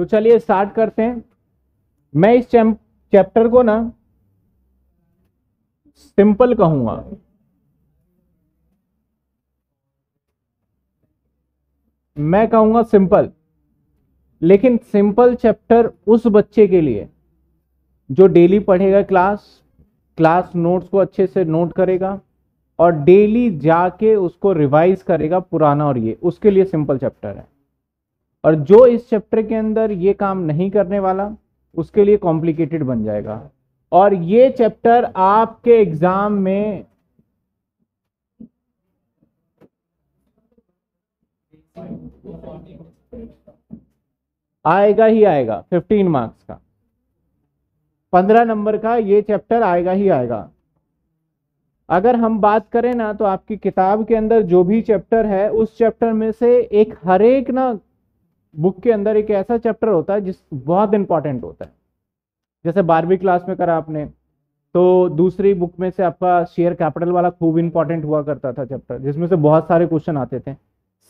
तो चलिए स्टार्ट करते हैं मैं इस चैप्टर को ना सिंपल कहूंगा मैं कहूंगा सिंपल लेकिन सिंपल चैप्टर उस बच्चे के लिए जो डेली पढ़ेगा क्लास क्लास नोट्स को अच्छे से नोट करेगा और डेली जाके उसको रिवाइज करेगा पुराना और ये उसके लिए सिंपल चैप्टर है और जो इस चैप्टर के अंदर ये काम नहीं करने वाला उसके लिए कॉम्प्लिकेटेड बन जाएगा और ये चैप्टर आपके एग्जाम में आएगा ही आएगा 15 मार्क्स का 15 नंबर का ये चैप्टर आएगा ही आएगा अगर हम बात करें ना तो आपकी किताब के अंदर जो भी चैप्टर है उस चैप्टर में से एक हरेक ना बुक के अंदर एक ऐसा चैप्टर होता है जिस बहुत इंपॉर्टेंट होता है जैसे बारहवीं क्लास में करा आपने तो दूसरी बुक में से आपका शेयर कैपिटल वाला खूब इंपॉर्टेंट हुआ करता था चैप्टर जिसमें से बहुत सारे क्वेश्चन आते थे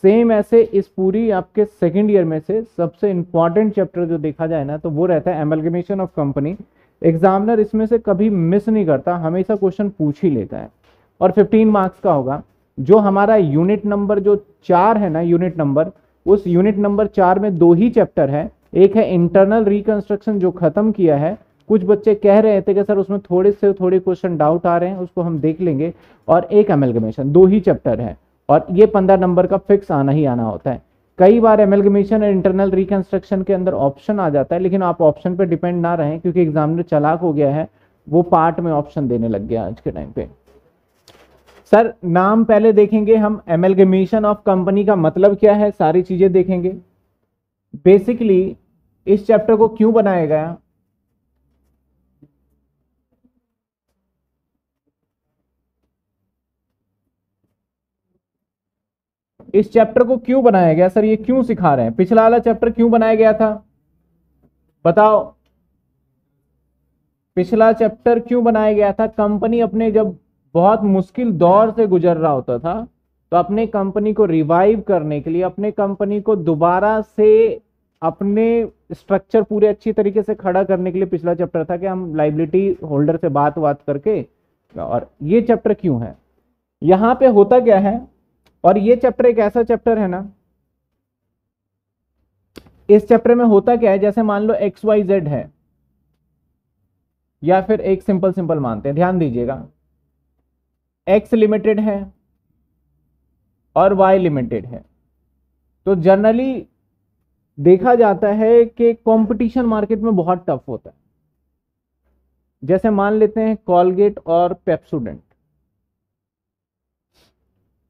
सेम ऐसे इस पूरी आपके सेकंड ईयर में से सबसे इंपॉर्टेंट चैप्टर जो देखा जाए ना तो वो रहता है एमलगमेशन ऑफ कंपनी एग्जामिनर इसमें से कभी मिस नहीं करता हमेशा क्वेश्चन पूछ ही लेता है और 15 मार्क्स का होगा जो हमारा यूनिट नंबर जो चार है ना यूनिट नंबर उस यूनिट नंबर चार में दो ही चैप्टर है एक है इंटरनल रिकंस्ट्रक्शन जो ख़त्म किया है कुछ बच्चे कह रहे थे कि सर उसमें थोड़े से थोड़े क्वेश्चन डाउट आ रहे हैं उसको हम देख लेंगे और एक एमेलगमेशन दो ही चैप्टर है और ये पंद्रह नंबर का फिक्स आना ही आना होता है कई बार एमेलगमेशन और इंटरनल रिकंस्ट्रक्शन के अंदर ऑप्शन आ जाता है लेकिन आप ऑप्शन पर डिपेंड ना रहें क्योंकि एग्जामिनर चलाक हो गया है वो पार्ट में ऑप्शन देने लग गया आज के टाइम पे सर नाम पहले देखेंगे हम एमएलगेमेशन ऑफ कंपनी का मतलब क्या है सारी चीज़ें देखेंगे बेसिकली इस चैप्टर को क्यों बनाया गया इस चैप्टर को क्यों बनाया गया सर ये क्यों सिखा रहे हैं पिछला वाला चैप्टर क्यों बनाया गया था बताओ पिछला चैप्टर क्यों बनाया गया था कंपनी अपने जब बहुत मुश्किल दौर से गुजर रहा होता था तो अपने कंपनी को रिवाइव करने के लिए अपने कंपनी को दोबारा से अपने स्ट्रक्चर पूरे अच्छी तरीके से खड़ा करने के लिए पिछला चैप्टर था कि हम लाइबिलिटी होल्डर से बात बात करके और ये चैप्टर क्यों है यहां पे होता क्या है और ये चैप्टर एक ऐसा चैप्टर है ना इस चैप्टर में होता क्या है जैसे मान लो एक्स वाई जेड है या फिर एक सिंपल सिंपल मानते हैं ध्यान दीजिएगा एक्स लिमिटेड है और वाई लिमिटेड है तो जनरली देखा जाता है कि कंपटीशन मार्केट में बहुत टफ होता है जैसे मान लेते हैं कॉलगेट और पेप्सूडेंट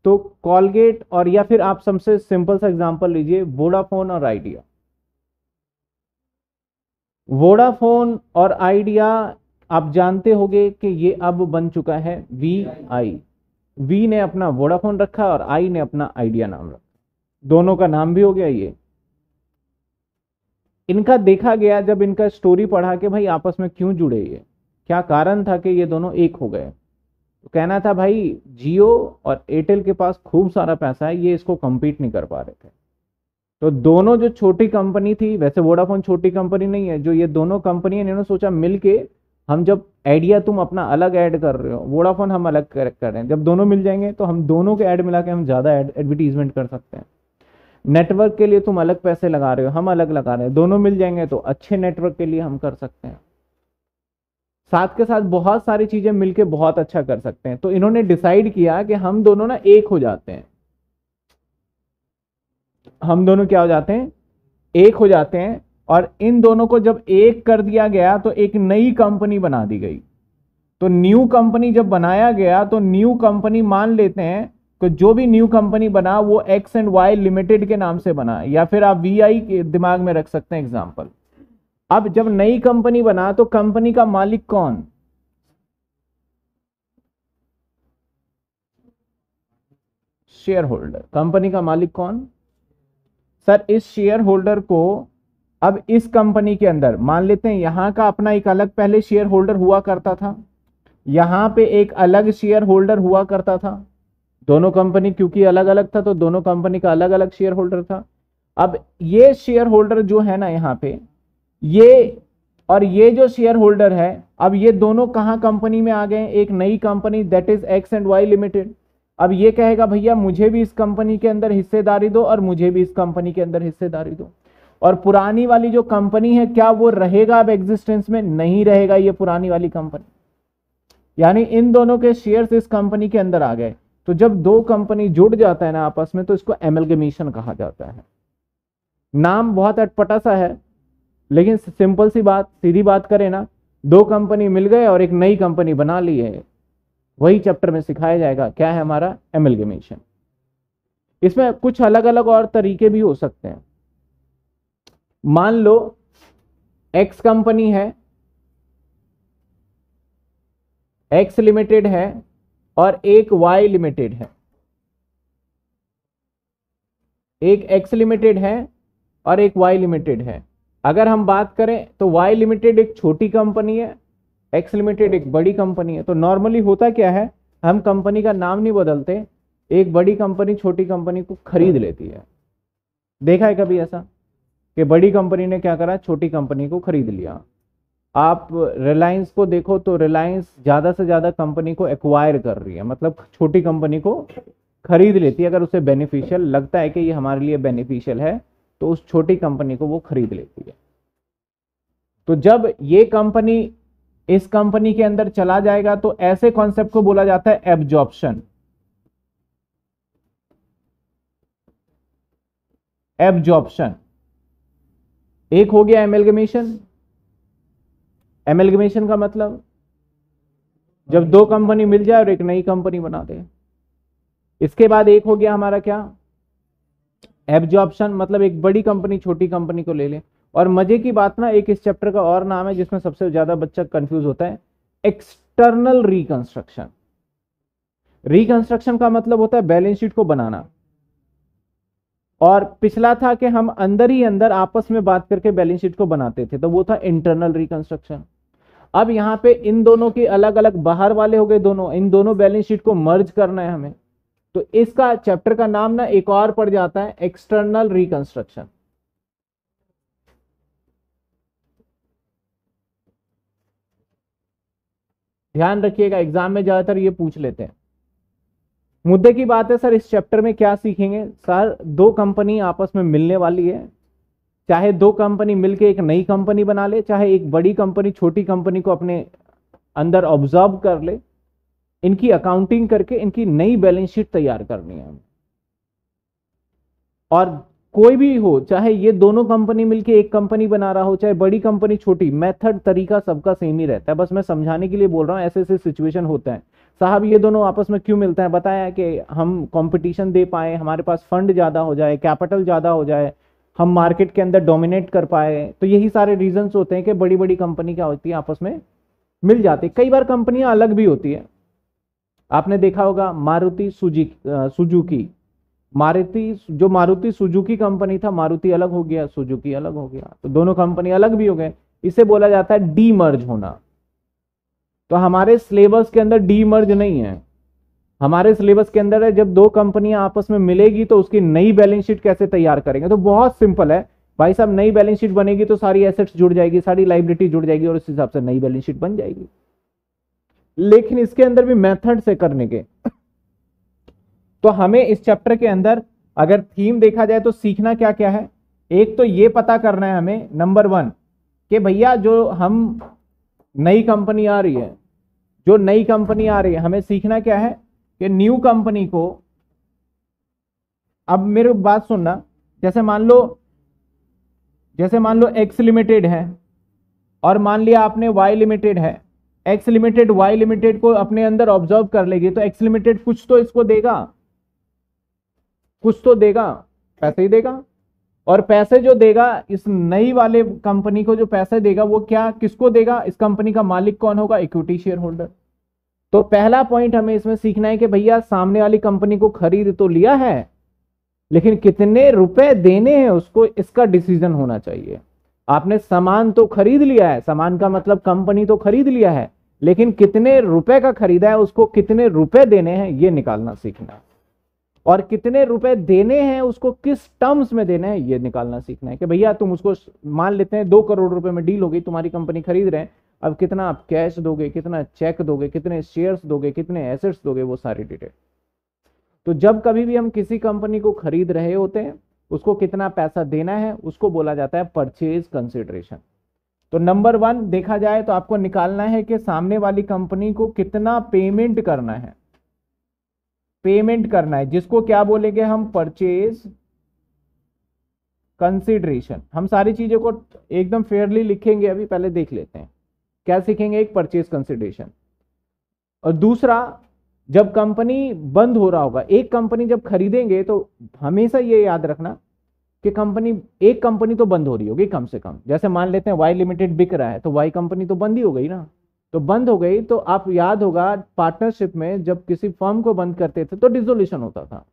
तो कॉलगेट और या फिर आप सबसे सिंपल सा एग्जांपल लीजिए वोडाफोन और आइडिया वोडाफोन और आइडिया आप जानते हो कि ये अब बन चुका है वी आई वी ने अपना वोडाफोन रखा और आई ने अपना आइडिया नाम रखा दोनों का नाम भी हो गया ये इनका देखा गया जब इनका स्टोरी पढ़ा के भाई आपस में क्यों जुड़े ये क्या कारण था कि ये दोनों एक हो गए तो कहना था भाई जियो और एयरटेल के पास खूब सारा पैसा है ये इसको कम्पीट नहीं कर पा रहे थे तो दोनों जो छोटी कंपनी थी वैसे वोडाफोन छोटी कंपनी नहीं है जो ये दोनों कंपनी इन्होंने सोचा मिलके हम जब आइडिया तुम अपना अलग ऐड कर रहे हो वोडाफोन हम अलग कर रहे हैं जब दोनों मिल जाएंगे तो हम दोनों के ऐड मिला के हम ज़्यादा एडवर्टीजमेंट कर सकते हैं नेटवर्क के लिए तुम अलग पैसे लगा रहे हो हम अलग लगा रहे हैं दोनों मिल जाएंगे तो अच्छे नेटवर्क के लिए हम कर सकते हैं साथ के साथ बहुत सारी चीज़ें मिलके बहुत अच्छा कर सकते हैं तो इन्होंने डिसाइड किया कि हम दोनों ना एक हो जाते हैं हम दोनों क्या हो जाते हैं एक हो जाते हैं और इन दोनों को जब एक कर दिया गया तो एक नई कंपनी बना दी गई तो न्यू कंपनी जब बनाया गया तो न्यू कंपनी मान लेते हैं कि जो भी न्यू कंपनी बना वो एक्स एंड वाई लिमिटेड के नाम से बना या फिर आप वी आई दिमाग में रख सकते हैं एग्जाम्पल अब जब नई कंपनी बना तो कंपनी का मालिक कौन शेयर होल्डर कंपनी का मालिक कौन सर इस शेयर होल्डर को अब इस कंपनी के अंदर मान लेते हैं यहां का अपना एक अलग पहले शेयर होल्डर हुआ करता था यहाँ पे एक अलग शेयर होल्डर हुआ करता था दोनों कंपनी क्योंकि अलग अलग था तो दोनों कंपनी का अलग अलग शेयर होल्डर था अब ये शेयर होल्डर जो है ना यहाँ पे ये और ये जो शेयर होल्डर है अब ये दोनों कहां कंपनी में आ गए एक नई company that is X and Y limited अब ये कहेगा भैया मुझे भी इस कंपनी के अंदर हिस्सेदारी दो और मुझे भी इस कंपनी के अंदर हिस्सेदारी दो और पुरानी वाली जो कंपनी है क्या वो रहेगा अब एग्जिस्टेंस में नहीं रहेगा ये पुरानी वाली कंपनी यानी इन दोनों के शेयर्स इस कंपनी के अंदर आ गए तो जब दो कंपनी जुड़ जाता है ना आपस में तो इसको एमलगेमिशन कहा जाता है नाम बहुत अटपटा सा है लेकिन सिंपल सी बात सीधी बात करें ना दो कंपनी मिल गए और एक नई कंपनी बना ली है वही चैप्टर में सिखाया जाएगा क्या है हमारा एमलगेमेशन इसमें कुछ अलग अलग और तरीके भी हो सकते हैं मान लो एक्स कंपनी है एक्स लिमिटेड है और एक वाई लिमिटेड है एक एक्स लिमिटेड है और एक वाई लिमिटेड है अगर हम बात करें तो वाई लिमिटेड एक छोटी कंपनी है एक्स लिमिटेड एक बड़ी कंपनी है तो नॉर्मली होता क्या है हम कंपनी का नाम नहीं बदलते एक बड़ी कंपनी छोटी कंपनी को खरीद लेती है देखा है कभी ऐसा कि बड़ी कंपनी ने क्या करा छोटी कंपनी को खरीद लिया आप रिलायंस को देखो तो रिलायंस ज़्यादा से ज़्यादा कंपनी को एक्वायर कर रही है मतलब छोटी कंपनी को खरीद लेती है अगर उसे बेनिफिशियल लगता है कि ये हमारे लिए बेनिफिशियल है तो उस छोटी कंपनी को वो खरीद लेती है तो जब ये कंपनी इस कंपनी के अंदर चला जाएगा तो ऐसे कॉन्सेप्ट को बोला जाता है एब्जॉर्प्शन एब्जॉर्प्शन एक हो गया एमेलगमेशन एमेलगमेशन का मतलब जब दो कंपनी मिल जाए और एक नई कंपनी बना दे इसके बाद एक हो गया हमारा क्या एब्जॉर्प्शन मतलब एक बड़ी कंपनी छोटी कंपनी को ले ले और मजे की बात ना एक इस चैप्टर का और नाम है जिसमें सबसे ज्यादा बच्चा कंफ्यूज होता है एक्सटर्नल रिकंस्ट्रक्शन रिकंस्ट्रक्शन का मतलब होता है बैलेंस शीट को बनाना और पिछला था कि हम अंदर ही अंदर आपस में बात करके बैलेंस शीट को बनाते थे तो वो था इंटरनल रिकंस्ट्रक्शन अब यहां पे इन दोनों के अलग अलग बाहर वाले हो गए दोनों इन दोनों बैलेंस शीट को मर्ज करना है हमें तो इसका चैप्टर का नाम ना एक और पड़ जाता है एक्सटर्नल रिकंस्ट्रक्शन ध्यान रखिएगा एग्जाम में ज्यादातर ये पूछ लेते हैं मुद्दे की बात है सर इस चैप्टर में क्या सीखेंगे सर दो कंपनी आपस में मिलने वाली है चाहे दो कंपनी मिलके एक नई कंपनी बना ले चाहे एक बड़ी कंपनी छोटी कंपनी को अपने अंदर ऑब्जर्व कर ले इनकी अकाउंटिंग करके इनकी नई बैलेंस शीट तैयार करनी है और कोई भी हो चाहे ये दोनों कंपनी मिलके एक कंपनी बना रहा हो चाहे बड़ी कंपनी छोटी मेथड तरीका सबका सेम ही रहता है बस मैं समझाने के लिए बोल रहा हूँ ऐसे ऐसे सिचुएशन होते हैं साहब ये दोनों आपस में क्यों मिलता है बताया कि हम कंपटीशन दे पाए हमारे पास फंड ज़्यादा हो जाए कैपिटल ज़्यादा हो जाए हम मार्केट के अंदर डोमिनेट कर पाए तो यही सारे रीजंस होते हैं कि बड़ी बड़ी कंपनी क्या होती है आपस में मिल जाती है कई बार कंपनियां अलग भी होती है आपने देखा होगा मारुति सुजी सुजुकी मारुति जो मारुति सुजुकी कंपनी था मारुति अलग हो गया सुजुकी अलग हो गया तो दोनों कंपनी अलग भी हो गए इसे बोला जाता है डी मर्ज होना तो हमारे सिलेबस के अंदर डी मर्ज नहीं है हमारे सिलेबस के अंदर है जब दो कंपनियां आपस में मिलेगी तो उसकी नई बैलेंस शीट कैसे तैयार करेंगे तो बहुत सिंपल है भाई साहब नई बैलेंस शीट बनेगी तो सारी एसेट्स जुड़ जाएगी सारी लाइबिलिटी जुड़ जाएगी और उस हिसाब से नई बैलेंस शीट बन जाएगी लेकिन इसके अंदर भी मेथड से करने के तो हमें इस चैप्टर के अंदर अगर थीम देखा जाए तो सीखना क्या क्या है एक तो ये पता करना है हमें नंबर वन कि भैया जो हम नई कंपनी आ रही है जो नई कंपनी आ रही है हमें सीखना क्या है कि न्यू कंपनी को अब मेरे बात सुनना जैसे मान लो जैसे मान लो एक्स लिमिटेड है और मान लिया आपने वाई लिमिटेड है एक्स लिमिटेड वाई लिमिटेड को अपने अंदर ऑब्जर्व कर लेगी तो एक्स लिमिटेड कुछ तो इसको देगा कुछ तो देगा पैसे ही देगा और पैसे जो देगा इस नई वाले कंपनी को जो पैसे देगा वो क्या किसको देगा इस कंपनी का मालिक कौन होगा इक्विटी शेयर होल्डर तो पहला पॉइंट हमें इसमें सीखना है कि भैया सामने वाली कंपनी को खरीद तो लिया है लेकिन कितने रुपए देने हैं उसको इसका डिसीजन होना चाहिए आपने सामान तो खरीद लिया है सामान का मतलब कंपनी तो खरीद लिया है लेकिन कितने रुपए का खरीदा है उसको कितने रुपए देने हैं ये निकालना सीखना और कितने रुपए देने हैं उसको किस टर्म्स में देने हैं ये निकालना सीखना है कि भैया तुम उसको मान लेते हैं दो करोड़ रुपए में डील हो गई तुम्हारी कंपनी खरीद रहे हैं अब कितना आप कैश दोगे कितना चेक दोगे कितने शेयर्स दोगे कितने एसेट्स दोगे वो सारी डिटेल तो जब कभी भी हम किसी कंपनी को खरीद रहे होते हैं उसको कितना पैसा देना है उसको बोला जाता है परचेज कंसिडरेशन तो नंबर वन देखा जाए तो आपको निकालना है कि सामने वाली कंपनी को कितना पेमेंट करना है पेमेंट करना है जिसको क्या बोलेंगे हम परचेज कंसिडरेशन हम सारी चीजों को एकदम फेयरली लिखेंगे अभी पहले देख लेते हैं क्या सीखेंगे एक परचेज कंसिडरेशन और दूसरा जब कंपनी बंद हो रहा होगा एक कंपनी जब खरीदेंगे तो हमेशा ये याद रखना कि कंपनी एक कंपनी तो बंद हो रही होगी कम से कम जैसे मान लेते हैं वाई लिमिटेड बिक रहा है तो वाई कंपनी तो बंद ही हो गई ना तो बंद हो गई तो आप याद होगा पार्टनरशिप में जब किसी फर्म को बंद करते थे तो डिजोल्यूशन होता था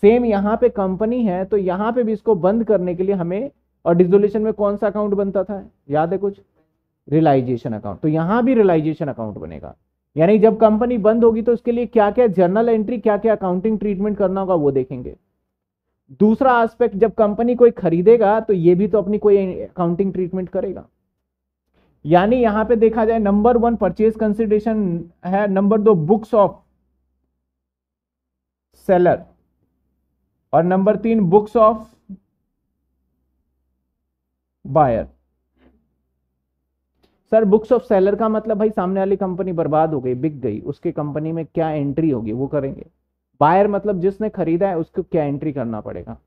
सेम यहां पे कंपनी है तो यहां पे भी इसको बंद करने के लिए हमें और डिजोल्यूशन में कौन सा अकाउंट बनता था याद है कुछ रिलाइजेशन अकाउंट तो यहां भी रिलाइजेशन अकाउंट बनेगा यानी जब कंपनी बंद होगी तो उसके लिए क्या क्या जर्नल एंट्री क्या क्या अकाउंटिंग ट्रीटमेंट करना होगा वो देखेंगे दूसरा एस्पेक्ट जब कंपनी कोई खरीदेगा तो ये भी तो अपनी कोई अकाउंटिंग ट्रीटमेंट करेगा यानी यहां पे देखा जाए नंबर वन परचेज कंसिडरेशन है नंबर दो बुक्स ऑफ सेलर और नंबर तीन books of buyer sir books of seller का मतलब भाई सामने वाली कंपनी बर्बाद हो गई बिक गई उसके कंपनी में क्या एंट्री होगी वो करेंगे बायर मतलब जिसने खरीदा है उसको क्या एंट्री करना पड़ेगा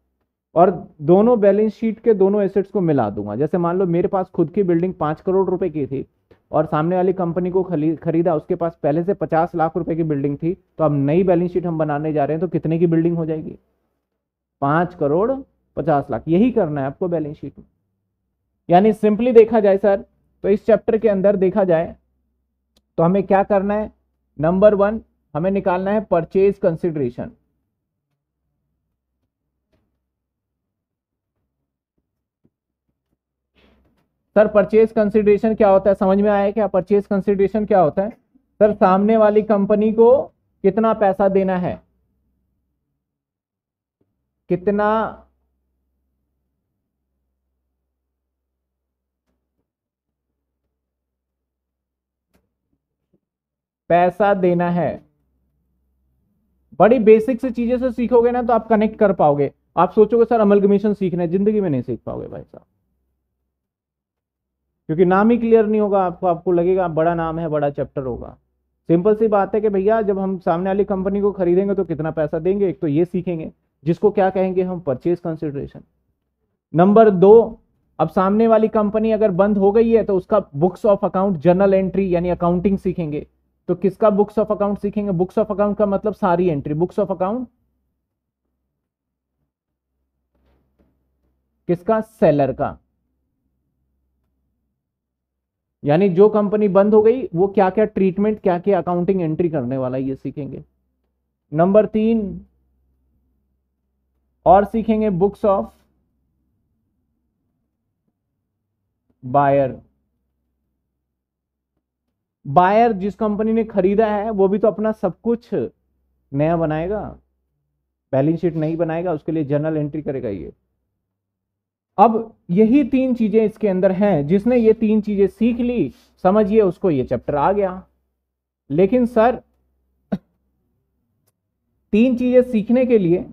और दोनों बैलेंस शीट के दोनों एसेट्स को मिला दूंगा जैसे मान लो मेरे पास खुद की बिल्डिंग पाँच करोड़ रुपए की थी और सामने वाली कंपनी को खरीदा उसके पास पहले से पचास लाख रुपए की बिल्डिंग थी तो अब नई बैलेंस शीट हम बनाने जा रहे हैं तो कितने की बिल्डिंग हो जाएगी पाँच करोड़ पचास लाख यही करना है आपको बैलेंस शीट में यानी सिंपली देखा जाए सर तो इस चैप्टर के अंदर देखा जाए तो हमें क्या करना है नंबर वन हमें निकालना है purchase consideration sir purchase consideration क्या होता है समझ में आया क्या परचेज कंसिडरेशन क्या होता है सर सामने वाली कंपनी को कितना पैसा देना है कितना पैसा देना है बड़ी बेसिक से चीजें से सीखोगे ना तो आप कनेक्ट कर पाओगे आप सोचोगे सर अमल कमीशन सीखना है जिंदगी में नहीं सीख पाओगे भाई साहब क्योंकि नाम ही क्लियर नहीं होगा आपको आपको लगेगा बड़ा नाम है बड़ा चैप्टर होगा सिंपल सी बात है कि भैया जब हम सामने वाली कंपनी को खरीदेंगे तो कितना पैसा देंगे एक तो ये सीखेंगे जिसको क्या कहेंगे हम परचेज कंसिडरेशन नंबर दो अब सामने वाली कंपनी अगर बंद हो गई है तो उसका books of account journal entry यानी अकाउंटिंग सीखेंगे तो किसका बुक्स ऑफ अकाउंट सीखेंगे बुक्स ऑफ अकाउंट का मतलब सारी एंट्री बुक्स ऑफ अकाउंट किसका सेलर का यानी जो कंपनी बंद हो गई वो क्या क्या ट्रीटमेंट क्या क्या अकाउंटिंग एंट्री करने वाला है ये सीखेंगे नंबर तीन और सीखेंगे बुक्स ऑफ बायर बायर जिस कंपनी ने खरीदा है वो भी तो अपना सब कुछ नया बनाएगा बैलेंस शीट नहीं बनाएगा उसके लिए जर्नल एंट्री करेगा ये अब यही तीन चीजें इसके अंदर हैं जिसने ये तीन चीजें सीख ली समझिए उसको ये चैप्टर आ गया लेकिन सर तीन चीजें सीखने के लिए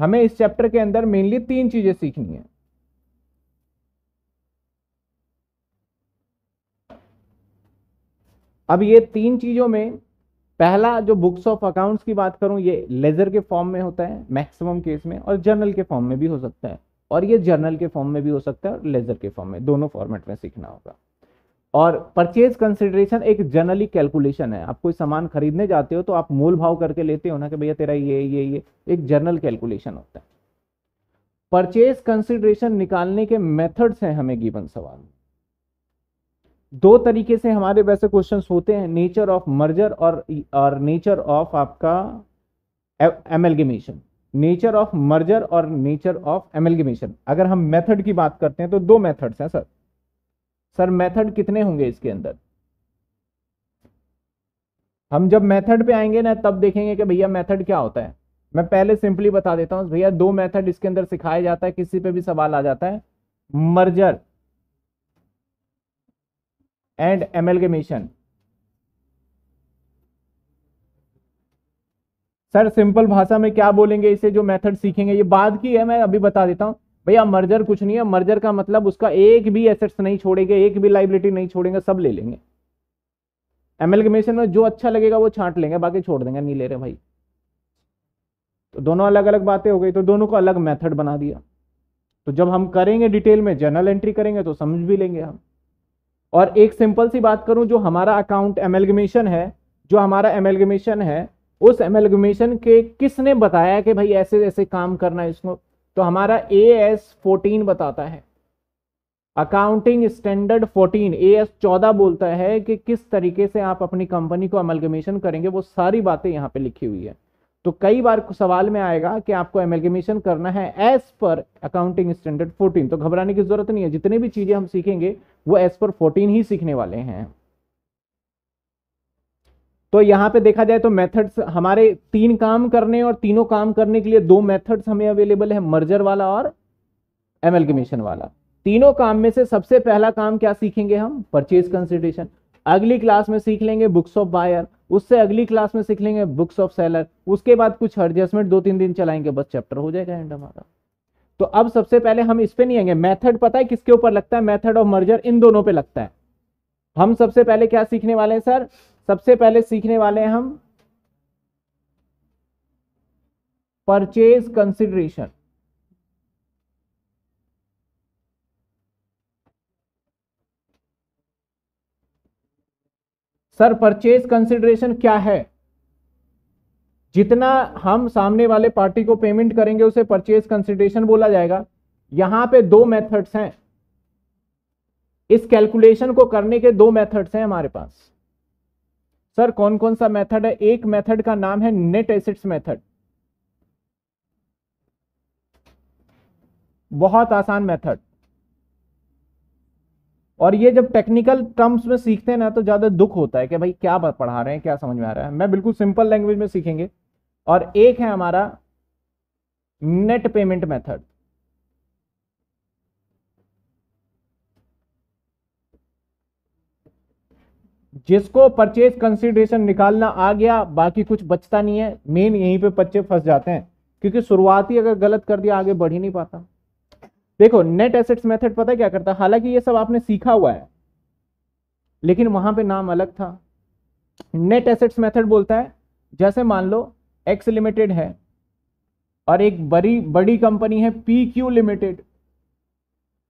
हमें इस चैप्टर के अंदर मेनली तीन चीजें सीखनी है अब ये तीन चीजों में पहला जो बुक्स ऑफ अकाउंट्स की बात करूं ये लेजर के फॉर्म में होता है मैक्सिमम केस में और जर्नल के फॉर्म में भी हो सकता है और ये जर्नल के फॉर्म में भी हो सकता है और लेजर के फॉर्म में दोनों फॉर्मेट में सीखना होगा और परचेज कंसिडरेशन एक जनरली कैलकुलेशन है आप कोई सामान खरीदने जाते हो तो आप मोल भाव करके लेते हो ना कि भैया तेरा ये ये ये एक जनरल कैलकुलेशन होता है परचेज कंसिडरेशन निकालने के मेथड्स हैं हमें गिवन सवाल में दो तरीके से हमारे वैसे क्वेश्चन होते हैं नेचर ऑफ मर्जर और और नेचर ऑफ आपका एमएलगेमेशन नेचर ऑफ मर्जर और नेचर ऑफ एमएलगेमेशन अगर हम मेथड की बात करते हैं तो दो मेथड्स हैं सर सर मेथड कितने होंगे इसके अंदर हम जब मेथड पे आएंगे ना तब देखेंगे कि भैया मेथड क्या होता है मैं पहले सिंपली बता देता हूँ भैया दो मेथड इसके अंदर सिखाया जाता है किसी पे भी सवाल आ जाता है merger and amalgamation sir simple भाषा में क्या बोलेंगे इसे जो मेथड सीखेंगे ये बाद की है मैं अभी बता देता हूं भैया मर्जर कुछ नहीं है मर्जर का मतलब उसका एक भी एसेट्स नहीं छोड़ेंगे एक भी लाइबिलिटी नहीं छोड़ेंगे सब ले लेंगे एमेलगेमेशन में जो अच्छा लगेगा वो छांट लेंगे बाकी छोड़ देंगे नहीं ले रहे भाई तो दोनों अलग अलग बातें हो गई तो दोनों को अलग मेथड बना दिया तो जब हम करेंगे डिटेल में जर्नल एंट्री करेंगे तो समझ भी लेंगे हम और एक सिंपल सी बात करूं जो हमारा अकाउंट एमेलगमेशन है जो हमारा एमेलगमेशन है उस एमेलगमेशन के किसने बताया कि भाई ऐसे ऐसे काम करना है इसको तो हमारा ए एस फोर्टीन बताता है accounting standard fourteen A S चौदह बोलता है कि किस तरीके से आप अपनी कंपनी को एमेलगमेशन करेंगे वो सारी बातें यहाँ पे लिखी हुई है तो कई बार सवाल में आएगा कि आपको एमेलगेमेशन करना है एज पर अकाउंटिंग स्टैंडर्ड 14 तो घबराने की जरूरत नहीं है जितने भी चीजें हम सीखेंगे वो एज पर 14 ही सीखने वाले हैं तो यहां पे देखा जाए तो मेथड्स हमारे तीन काम करने और तीनों काम करने के लिए दो मेथड्स हमें अवेलेबल है मर्जर वाला और एमेलगेमेशन वाला तीनों काम में से सबसे पहला काम क्या सीखेंगे हम परचेज कंसिडरेशन अगली क्लास में सीख लेंगे बुक्स ऑफ बायर उससे अगली क्लास में सीख लेंगे बुक्स ऑफ सेलर उसके बाद कुछ एडजस्टमेंट दो तीन दिन चलाएंगे बस चैप्टर हो जाएगा एंड हमारा तो अब सबसे पहले हम इस पर नहीं आएंगे मैथड पता है किसके ऊपर लगता है मैथड ऑफ मर्जर इन दोनों पे लगता है हम सबसे पहले क्या सीखने वाले हैं सर सबसे पहले सीखने वाले हैं हम purchase consideration sir purchase consideration क्या है जितना हम सामने वाले पार्टी को पेमेंट करेंगे उसे परचेज कंसिडरेशन बोला जाएगा यहां पे दो मेथड्स हैं इस कैलकुलेशन को करने के दो मेथड्स हैं हमारे पास सर कौन कौन सा मेथड है एक मेथड का नाम है नेट एसिड्स मेथड बहुत आसान मेथड और ये जब टेक्निकल टर्म्स में सीखते हैं ना तो ज़्यादा दुख होता है कि भाई क्या पढ़ा रहे हैं क्या समझ में आ रहा है मैं बिल्कुल सिंपल लैंग्वेज में सीखेंगे और एक है हमारा नेट पेमेंट मेथड जिसको परचेज कंसिडरेशन निकालना आ गया बाकी कुछ बचता नहीं है मेन यहीं पे बच्चे फंस जाते हैं क्योंकि शुरुआती अगर गलत कर दिया आगे बढ़ ही नहीं पाता देखो नेट एसेट्स मेथड पता है क्या करता हालांकि ये सब आपने सीखा हुआ है लेकिन वहां पे नाम अलग था नेट एसेट्स मेथड बोलता है जैसे मान लो एक्स लिमिटेड है और एक बड़ी बड़ी कंपनी है पी क्यू लिमिटेड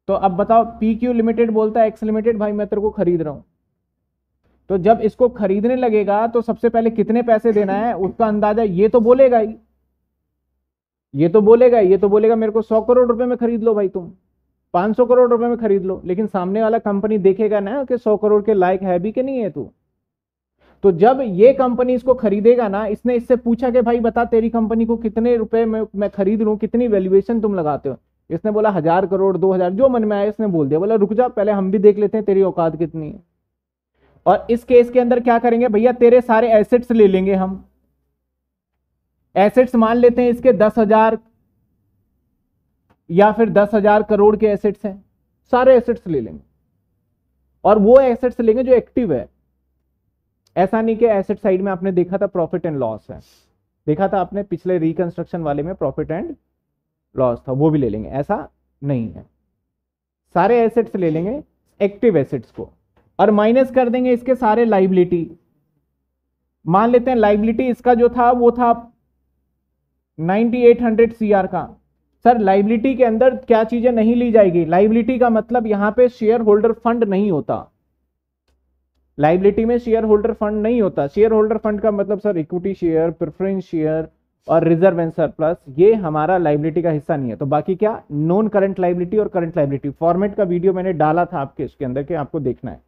तो अब बताओ पी क्यू लिमिटेड बोलता है एक्स लिमिटेड भाई मैं तेरे को खरीद रहा हूं तो जब इसको खरीदने लगेगा तो सबसे पहले कितने पैसे देना है उसका अंदाजा ये तो बोलेगा ही ये तो बोलेगा ये तो बोलेगा मेरे को सौ करोड़ रुपए में खरीद लो भाई तुम पांच सौ करोड़ रुपए में खरीद लो लेकिन सामने वाला कंपनी देखेगा ना कि सौ करोड़ के लायक है भी कि नहीं है तू तो जब ये कंपनी इसको खरीदेगा ना इसने इससे पूछा कि भाई बता तेरी कंपनी को कितने रुपए में मैं खरीद लू कितनी वैल्यूएशन तुम लगाते हो इसने बोला हजार करोड़ दो हजार जो मन में आया इसने बोल दिया बोला रुक जा पहले हम भी देख लेते हैं तेरी औकात कितनी है और इस केस के अंदर क्या करेंगे भैया तेरे सारे एसेट्स ले लेंगे हम एसेट्स मान लेते हैं इसके दस हजार या फिर दस हजार करोड़ के एसेट्स हैं सारे एसेट्स ले लेंगे और वो एसेट्स लेंगे जो एक्टिव है ऐसा नहीं कि एसेट साइड में आपने देखा था प्रॉफिट एंड लॉस है देखा था आपने पिछले रिकंस्ट्रक्शन वाले में प्रॉफिट एंड लॉस था वो भी ले लेंगे ऐसा नहीं है सारे एसेट्स ले लेंगे एक्टिव एसेट्स को और माइनस कर देंगे इसके सारे लाइबिलिटी मान लेते हैं लाइबिलिटी इसका जो था वो था 9800 सीआर का सर लाइबिलिटी के अंदर क्या चीजें नहीं ली जाएगी लाइबिलिटी का मतलब यहां पे शेयर होल्डर फंड नहीं होता लाइबिलिटी में शेयर होल्डर फंड नहीं होता शेयर होल्डर फंड का मतलब sir equity share preference share और रिजर्व एंड सरप्लस ये हमारा लाइबिलिटी का हिस्सा नहीं है तो बाकी क्या नॉन करंट लाइबिलिटी और करंट लाइबिलिटी फॉर्मेट का वीडियो मैंने डाला था आपके इसके अंदर के आपको देखना है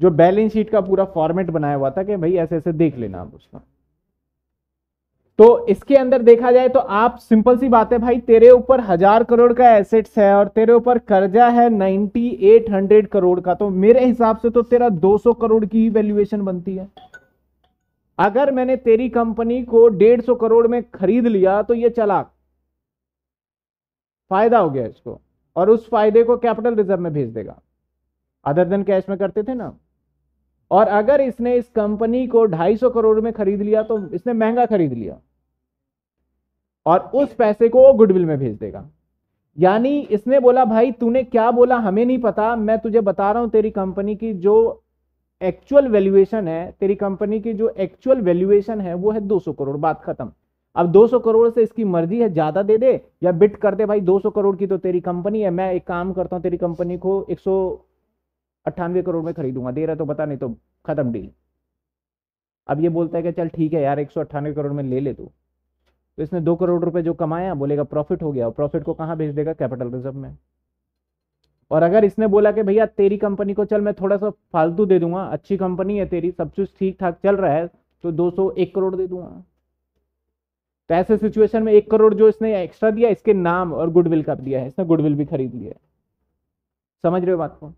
जो बैलेंस शीट का पूरा फॉर्मेट बनाया हुआ था कि भाई ऐसे ऐसे देख लेना आप उसका तो इसके अंदर देखा जाए तो आप सिंपल सी बात है भाई तेरे ऊपर हजार करोड़ का एसेट्स है और तेरे ऊपर कर्जा है एट हंड्रेड करोड़ का तो मेरे हिसाब से तो तेरा दो सौ करोड़ की ही वैल्यूएशन बनती है अगर मैंने तेरी कंपनी को डेढ़ सौ करोड़ में खरीद लिया तो ये चला फायदा हो गया इसको और उस फायदे को कैपिटल रिजर्व में भेज देगा अदर देन कैश में करते थे ना और अगर इसने इस कंपनी को 250 करोड़ में खरीद लिया तो इसने महंगा खरीद लिया और उस पैसे को वो गुडविल में भेज देगा यानी इसने बोला भाई तूने क्या बोला हमें नहीं पता मैं तुझे बता रहा हूं तेरी कंपनी की जो एक्चुअल वैल्यूएशन है तेरी कंपनी की जो एक्चुअल वैल्यूएशन है वो है 200 करोड़ बात खत्म अब 200 करोड़ से इसकी मर्जी है ज्यादा दे दे या बिट कर दे भाई 200 करोड़ की तो तेरी कंपनी है मैं एक काम करता हूँ तेरी कंपनी को एक करोड़ में खरीदूंगा दे रहा तो बता नहीं तो खत्म डील अब ये बोलता है कि चल ठीक है यार एक करोड़ में ले ले तू तो इसने दो करोड़ रुपए जो कमाया बोलेगा प्रॉफिट हो गया और प्रॉफिट को कहाँ भेज देगा कैपिटल रिजर्व में और अगर इसने बोला कि भैया तेरी कंपनी को चल मैं थोड़ा सा फालतू दे दूंगा अच्छी कंपनी है तेरी सब कुछ ठीक ठाक चल रहा है तो दो सौ एक करोड़ दे दूंगा तो ऐसे सिचुएशन में एक करोड़ जो इसने एक्स्ट्रा दिया इसके नाम और गुडविल का दिया है इसने गुडविल भी खरीद लिया है समझ रहे हो बात को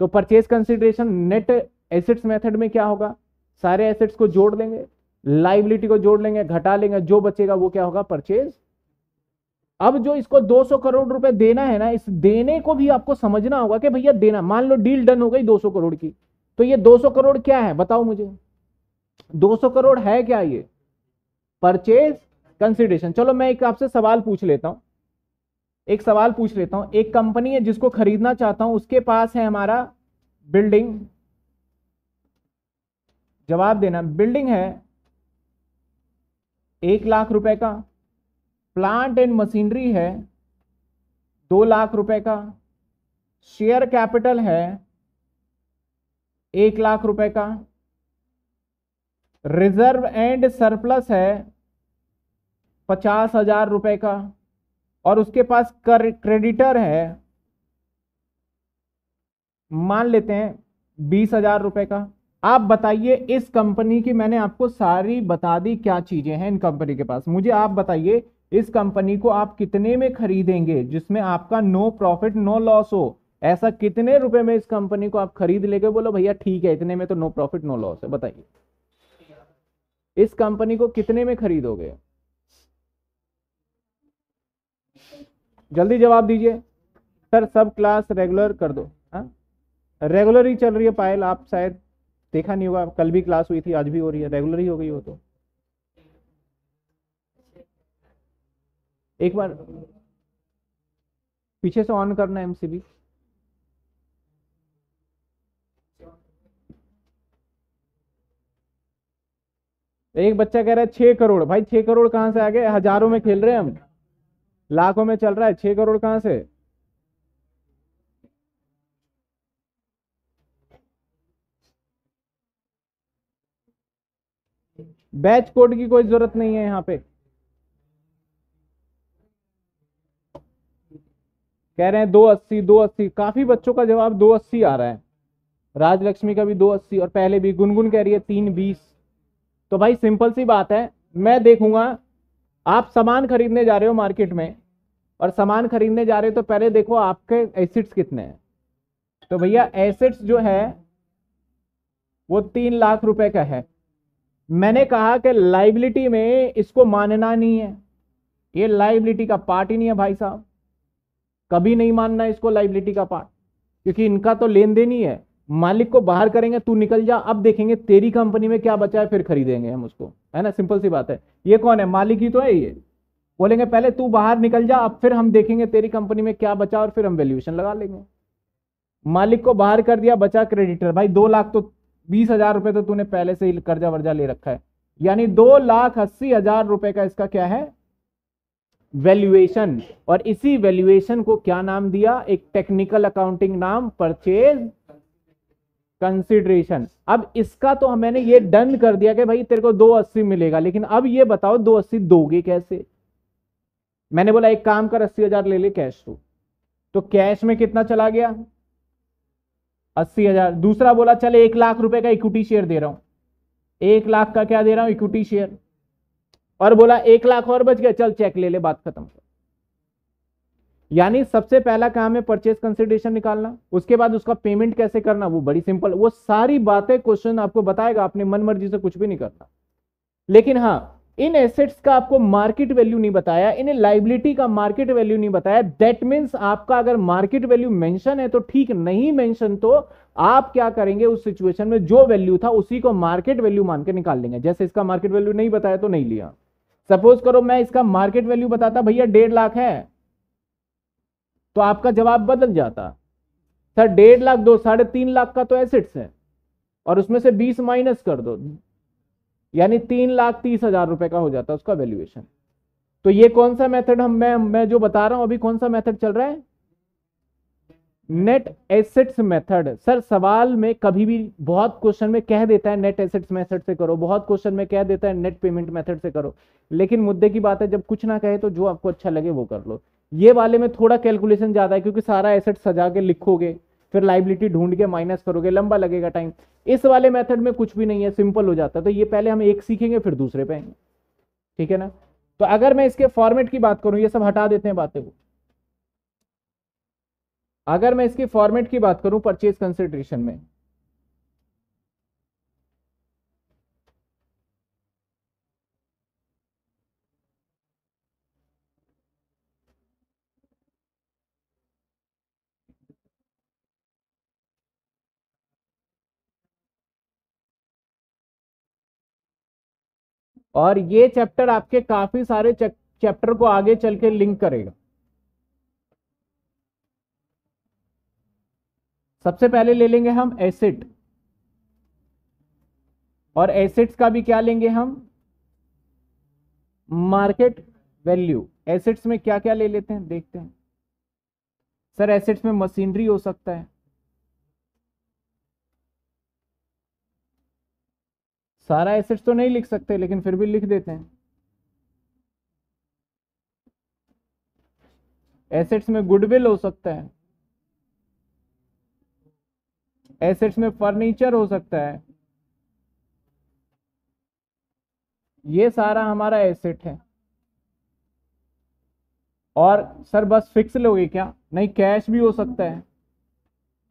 तो purchase consideration net assets method में क्या होगा सारे एसेट्स को जोड़ देंगे लाइबिलिटी को जोड़ लेंगे घटा लेंगे जो बचेगा वो क्या होगा परचेज अब जो इसको 200 करोड़ रुपए देना है ना इस देने को भी आपको समझना होगा कि भैया देना मान लो डील डन हो गई 200 करोड़ की तो ये 200 करोड़ क्या है बताओ मुझे 200 करोड़ है क्या ये परचेज कंसिडरेशन चलो मैं एक आपसे सवाल पूछ लेता हूं एक सवाल पूछ लेता हूं एक कंपनी है जिसको खरीदना चाहता हूं उसके पास है हमारा बिल्डिंग जवाब देना बिल्डिंग है एक लाख रुपए का प्लांट एंड मशीनरी है दो लाख रुपए का शेयर कैपिटल है एक लाख रुपए का रिजर्व एंड सरप्लस है पचास हजार रुपए का और उसके पास कर क्रेडिटर है मान लेते हैं बीस हजार रुपए का आप बताइए इस कंपनी की मैंने आपको सारी बता दी क्या चीज़ें हैं इन कंपनी के पास मुझे आप बताइए इस कंपनी को आप कितने में खरीदेंगे जिसमें आपका नो प्रॉफिट नो लॉस हो ऐसा कितने रुपए में इस कंपनी को आप खरीद लेके बोलो भैया ठीक है इतने में तो नो प्रॉफिट नो लॉस है बताइए इस कंपनी को कितने में खरीदोगे जल्दी जवाब दीजिए सर सब क्लास रेगुलर कर दो हाँ? रेगुलर ही चल रही है पायल आप शायद देखा नहीं होगा कल भी क्लास हुई थी आज भी हो रही है रेगुलर ही हो गई हो तो एक बार पीछे से ऑन करना है एमसीबी एक बच्चा कह रहा है छह करोड़ भाई छह करोड़ कहां से आ गए हजारों में खेल रहे हैं हम लाखों में चल रहा है छह करोड़ कहां से बैच कोड की कोई जरूरत नहीं है यहाँ पे कह रहे हैं दो अस्सी दो अस्सी काफी बच्चों का जवाब दो अस्सी आ रहा है राजलक्ष्मी का भी दो अस्सी और पहले भी गुनगुन कह रही है तीन बीस तो भाई सिंपल सी बात है मैं देखूंगा आप सामान खरीदने जा रहे हो मार्केट में और सामान खरीदने जा रहे हो तो पहले देखो आपके एसिड्स कितने हैं तो भैया एसेट्स जो है वो तीन लाख रुपए का है मैंने कहा कि लाइबिलिटी में इसको मानना नहीं है ये लाइबिलिटी का पार्ट ही नहीं है भाई साहब कभी नहीं मानना इसको लाइबिलिटी का पार्ट क्योंकि इनका तो लेन देन ही है मालिक को बाहर करेंगे तू निकल जा अब देखेंगे तेरी कंपनी में क्या बचा है फिर खरीदेंगे हम उसको है ना सिंपल सी बात है ये कौन है मालिक ही तो है ये बोलेंगे पहले तू बाहर निकल जा अब फिर हम देखेंगे तेरी कंपनी में क्या बचा और फिर हम वैल्यूएशन लगा लेंगे मालिक को बाहर कर दिया बचा क्रेडिटर भाई दो लाख तो बीस हजार रुपए तो तूने पहले से ही कर्जा वर्जा ले रखा है यानी दो लाख अस्सी हजार रुपए का इसका क्या है वैल्यूएशन और इसी वैल्यूएशन को क्या नाम दिया एक टेक्निकल अकाउंटिंग नाम परचेज कंसिडरेशन अब इसका तो मैंने ये डन कर दिया कि भाई तेरे को दो अस्सी मिलेगा लेकिन अब ये बताओ दो अस्सी दोगे कैसे मैंने बोला एक काम कर अस्सी हजार ले ले कैश तो कैश में कितना चला गया अस्सी हजार दूसरा बोला चले एक लाख रुपए का इक्विटी शेयर दे रहा हूं एक लाख का क्या दे रहा हूं इक्विटी शेयर और बोला एक लाख और बच गया चल चेक ले ले बात खत्म यानी सबसे पहला काम है परचेज कंसिडरेशन निकालना उसके बाद उसका पेमेंट कैसे करना वो बड़ी सिंपल वो सारी बातें क्वेश्चन आपको बताएगा आपने मन मर्जी से कुछ भी नहीं करना लेकिन हाँ इन एसेट्स का आपको मार्केट वैल्यू नहीं बताया इन लाइबिलिटी का मार्केट वैल्यू नहीं बताया दैट मीन्स आपका अगर मार्केट वैल्यू मेंशन है तो ठीक नहीं मेंशन तो आप क्या करेंगे उस सिचुएशन में जो वैल्यू था उसी को मार्केट वैल्यू मानकर निकाल लेंगे जैसे इसका मार्केट वैल्यू नहीं बताया तो नहीं लिया सपोज करो मैं इसका मार्केट वैल्यू बताता भैया डेढ़ लाख है तो आपका जवाब बदल जाता सर डेढ़ लाख दो साढ़े तीन लाख का तो एसेट्स है और उसमें से बीस माइनस कर दो यानी तीन लाख तीस हजार रुपए का हो जाता है उसका वैल्यूएशन तो ये कौन सा मेथड हम मैं मैं जो बता रहा हूं अभी कौन सा मेथड चल रहा है नेट एसेट्स मेथड सर सवाल में कभी भी बहुत क्वेश्चन में कह देता है नेट एसेट्स मेथड से करो बहुत क्वेश्चन में कह देता है नेट पेमेंट मेथड से करो लेकिन मुद्दे की बात है जब कुछ ना कहे तो जो आपको अच्छा लगे वो कर लो ये वाले में थोड़ा कैलकुलेशन ज्यादा है क्योंकि सारा एसेट सजा के लिखोगे फिर लाइबिलिटी ढूंढ के माइनस करोगे लंबा लगेगा टाइम इस वाले मेथड में कुछ भी नहीं है सिंपल हो जाता है तो ये पहले हम एक सीखेंगे फिर दूसरे पे आएंगे ठीक है ना तो अगर मैं इसके फॉर्मेट की बात करूं ये सब हटा देते हैं बातें को अगर मैं इसके फॉर्मेट की बात करूं परचेज कंसिडरेशन में और ये चैप्टर आपके काफी सारे चैप्टर को आगे चल के लिंक करेगा सबसे पहले ले लेंगे हम एसिड और एसिड्स का भी क्या लेंगे हम मार्केट वैल्यू एसिड्स में क्या क्या ले लेते हैं देखते हैं सर एसिड्स में मशीनरी हो सकता है सारा एसेट्स तो नहीं लिख सकते लेकिन फिर भी लिख देते हैं एसेट्स में गुडविल हो सकता है एसेट्स में फर्नीचर हो सकता है ये सारा हमारा एसेट है और सर बस फिक्स लोगे क्या नहीं कैश भी हो सकता है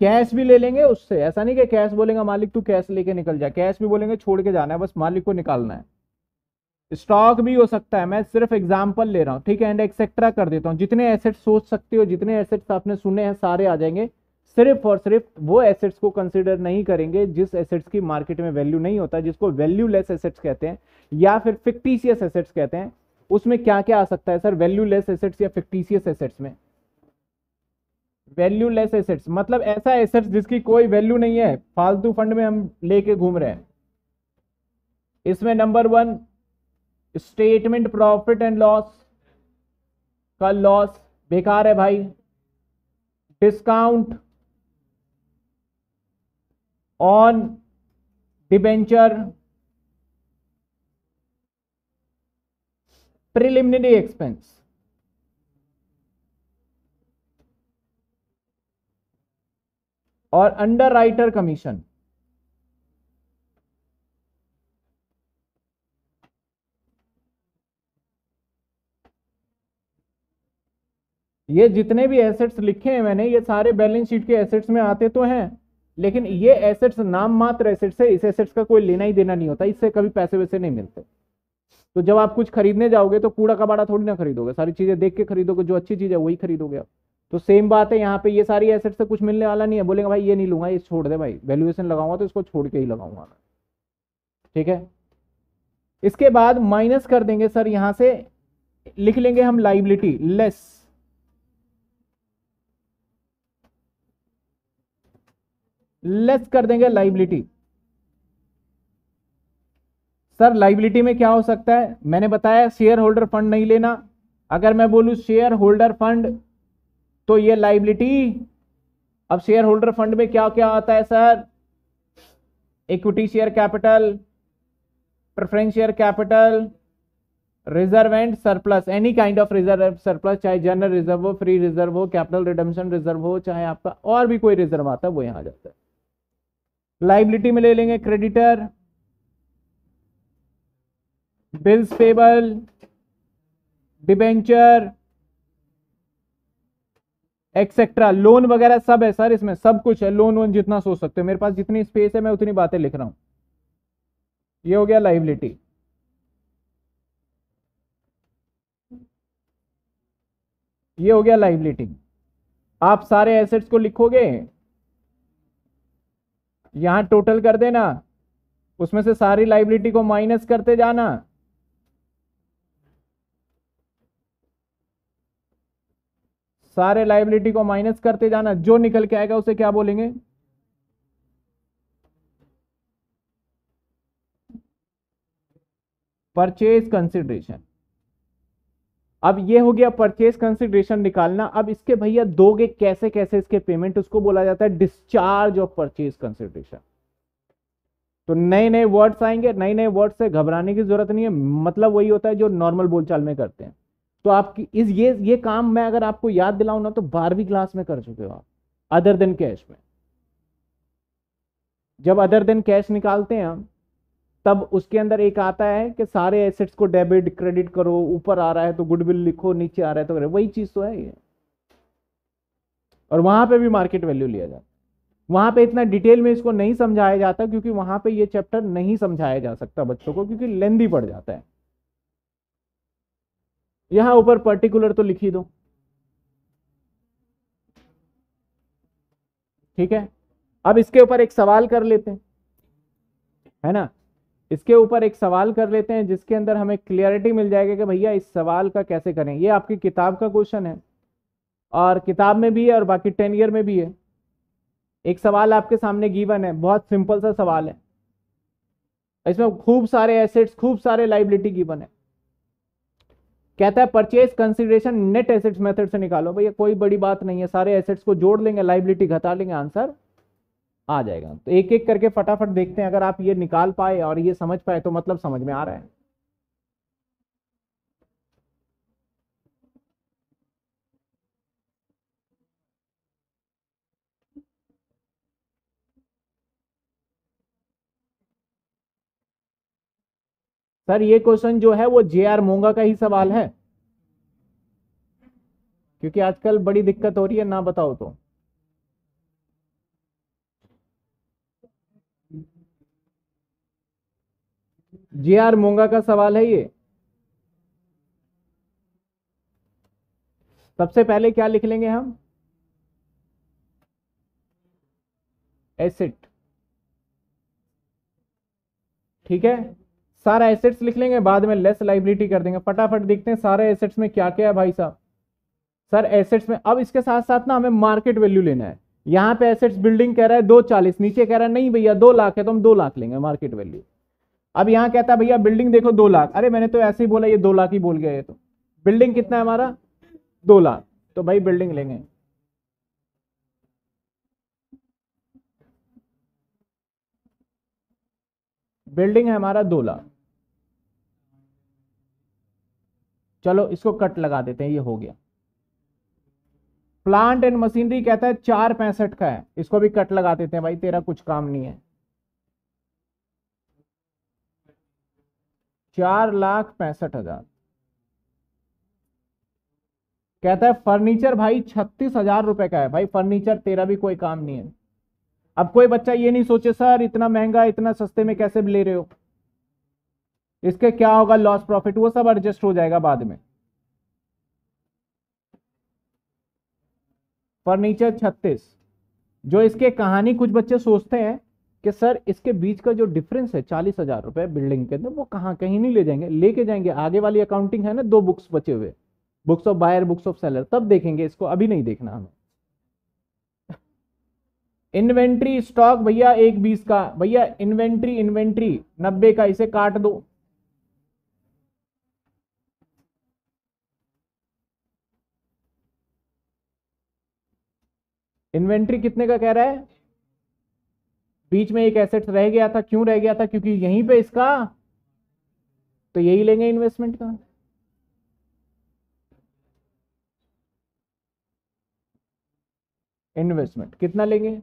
कैश भी ले लेंगे उससे ऐसा नहीं कि कैश बोलेगा मालिक तू कैश लेके निकल जा कैश भी बोलेंगे छोड़ के जाना है बस मालिक को निकालना है स्टॉक भी हो सकता है मैं सिर्फ एग्जाम्पल ले रहा हूँ ठीक है एंड एक्सेट्रा कर देता हूँ जितने एसेट्स सोच सकते हो जितने एसेट्स आपने सुने हैं सारे आ जाएंगे सिर्फ और सिर्फ वो एसेट्स को कंसिडर नहीं करेंगे जिस एसेट्स की मार्केट में वैल्यू नहीं होता जिसको लेस एसेट्स कहते हैं या फिर फिक्टिशियस एसेट्स कहते हैं उसमें क्या क्या आ सकता है सर लेस एसेट्स या फिक्टीसियस एसेट्स में वैल्यूलेस एसेट्स मतलब ऐसा एसेट्स जिसकी कोई वैल्यू नहीं है फालतू फंड में हम लेके घूम रहे हैं इसमें number one statement profit and loss का लॉस बेकार है भाई discount on debenture preliminary expense और अंडर राइटर कमीशन ये जितने भी एसेट्स लिखे हैं मैंने ये सारे बैलेंस शीट के एसेट्स में आते तो हैं लेकिन ये एसेट्स नाम मात्र एसेट्स है इस एसेट्स का कोई लेना ही देना नहीं होता इससे कभी पैसे वैसे नहीं मिलते तो जब आप कुछ खरीदने जाओगे तो कूड़ा कबाड़ा थोड़ी ना खरीदोगे सारी चीजें देख के खरीदोगे जो अच्छी चीज है वही खरीदोगे आप तो सेम बात है यहाँ पे ये सारी एसेट से कुछ मिलने वाला नहीं है बोलेंगे भाई ये नहीं लूंगा ये छोड़ दे भाई वैल्यूएशन लगाऊंगा तो इसको छोड़ के ही लगाऊंगा मैं ठीक है इसके बाद माइनस कर देंगे सर यहां से लिख लेंगे हम लाइबिलिटी लेस लेस कर देंगे लाइबिलिटी सर लाइबिलिटी में क्या हो सकता है मैंने बताया शेयर होल्डर फंड नहीं लेना अगर मैं बोलूं शेयर होल्डर फंड तो ये लाइबिलिटी अब शेयर होल्डर फंड में क्या क्या आता है sir equity share capital preference share capital reserve and surplus any kind of reserve surplus चाहे जनरल रिजर्व हो फ्री रिजर्व हो कैपिटल रिडम्शन रिजर्व हो चाहे आपका और भी कोई रिजर्व आता है वो यहां जाता है लाइबिलिटी में ले लेंगे creditor bills payable debenture etcetera loan वगैरह सब है सर इसमें सब कुछ है लोन वोन जितना सोच सकते हो मेरे पास जितनी स्पेस है मैं उतनी बातें लिख रहा हूं ये हो गया लाइबिलिटी ये हो गया लाइबिलिटी आप सारे एसेट्स को लिखोगे यहां टोटल कर देना उसमें से सारी लाइबिलिटी को माइनस करते जाना सारे लाइबिलिटी को माइनस करते जाना जो निकल के आएगा उसे क्या बोलेंगे परचेज कंसिडरेशन अब ये हो गया परचेज कंसिडरेशन निकालना अब इसके भैया दोगे कैसे कैसे इसके पेमेंट उसको बोला जाता है डिस्चार्ज ऑफ परचेज कंसिडरेशन तो नए नए वर्ड्स आएंगे नए नए वर्ड से घबराने की जरूरत नहीं है मतलब वही होता है जो नॉर्मल बोलचाल में करते हैं तो आपकी इस ये ये काम मैं अगर आपको याद दिलाऊ ना तो बारहवीं क्लास में कर चुके हो आप अदर देन कैश में जब अदर देन कैश निकालते हैं हम तब उसके अंदर एक आता है कि सारे एसेट्स को डेबिट क्रेडिट करो ऊपर आ रहा है तो गुडविल लिखो नीचे आ रहा है तो वही चीज़ तो है ये और वहां पे भी मार्केट वैल्यू लिया जाता है वहां पे इतना डिटेल में इसको नहीं समझाया जाता क्योंकि वहां पे ये चैप्टर नहीं समझाया जा सकता बच्चों को क्योंकि लेंदी पड़ जाता है यहां ऊपर पर्टिकुलर तो लिखी दो ठीक है अब इसके ऊपर एक सवाल कर लेते हैं है ना इसके ऊपर एक सवाल कर लेते हैं जिसके अंदर हमें क्लियरिटी मिल जाएगा कि भैया इस सवाल का कैसे करें ये आपकी किताब का क्वेश्चन है और किताब में भी है और बाकी टेन ईयर में भी है एक सवाल आपके सामने गीवन है बहुत सिंपल सा सवाल है इसमें खूब सारे एसेट्स खूब सारे लाइबिलिटी गीवन है कहता है purchase consideration net assets method से निकालो भैया कोई बड़ी बात नहीं है सारे एसेट्स को जोड़ लेंगे लाइबिलिटी घटा लेंगे आंसर आ जाएगा तो एक एक करके फटाफट देखते हैं अगर आप ये निकाल पाए और ये समझ पाए तो मतलब समझ में आ रहा है सर ये क्वेश्चन जो है वो जे आर मोंगा का ही सवाल है क्योंकि आजकल बड़ी दिक्कत हो रही है ना बताओ तो जे आर मोंगा का सवाल है ये सबसे पहले क्या लिख लेंगे हम एसिड ठीक है सारा एसेट्स लिख लेंगे बाद में लेस लाइबिलिटी कर देंगे फटाफट देखते हैं सारे एसेट्स में क्या क्या है भाई साहब सर एसेट्स में अब इसके साथ साथ ना हमें मार्केट वैल्यू लेना है यहाँ पे एसेट्स बिल्डिंग कह रहा है दो चालीस नीचे कह रहा है नहीं भैया दो लाख है तो हम दो लाख लेंगे मार्केट वैल्यू अब यहाँ कहता है भैया बिल्डिंग देखो दो लाख अरे मैंने तो ऐसे ही बोला ये दो लाख ही बोल गया ये तो बिल्डिंग कितना है हमारा दो लाख तो भाई बिल्डिंग लेंगे बिल्डिंग है हमारा दो लाख चलो इसको कट लगा देते हैं ये हो गया प्लांट एंड मशीनरी कहता है चार पैंसठ का है इसको भी कट लगा देते हैं भाई तेरा कुछ काम नहीं है चार लाख पैंसठ हजार कहता है फर्नीचर भाई छत्तीस हजार रुपए का है भाई फर्नीचर तेरा भी कोई काम नहीं है अब कोई बच्चा ये नहीं सोचे सर इतना महंगा इतना सस्ते में कैसे ले रहे हो इसके क्या होगा लॉस प्रॉफिट वो सब एडजस्ट हो जाएगा बाद में फर्नीचर छत्तीस जो इसके कहानी कुछ बच्चे सोचते हैं कि सर इसके बीच का जो डिफरेंस है चालीस हजार रुपए बिल्डिंग के अंदर वो कहा कहीं नहीं ले जाएंगे लेके जाएंगे आगे वाली अकाउंटिंग है ना दो बुक्स बचे हुए books of buyer books of seller तब देखेंगे इसको अभी नहीं देखना हमें इन्वेंट्री स्टॉक भैया एक बीस का भैया इन्वेंट्री इन्वेंट्री नब्बे का इसे काट दो इन्वेंट्री कितने का कह रहा है बीच में एक एसेट रह गया था क्यों रह गया था क्योंकि यहीं पे इसका तो यही लेंगे इन्वेस्टमेंट का इन्वेस्टमेंट कितना लेंगे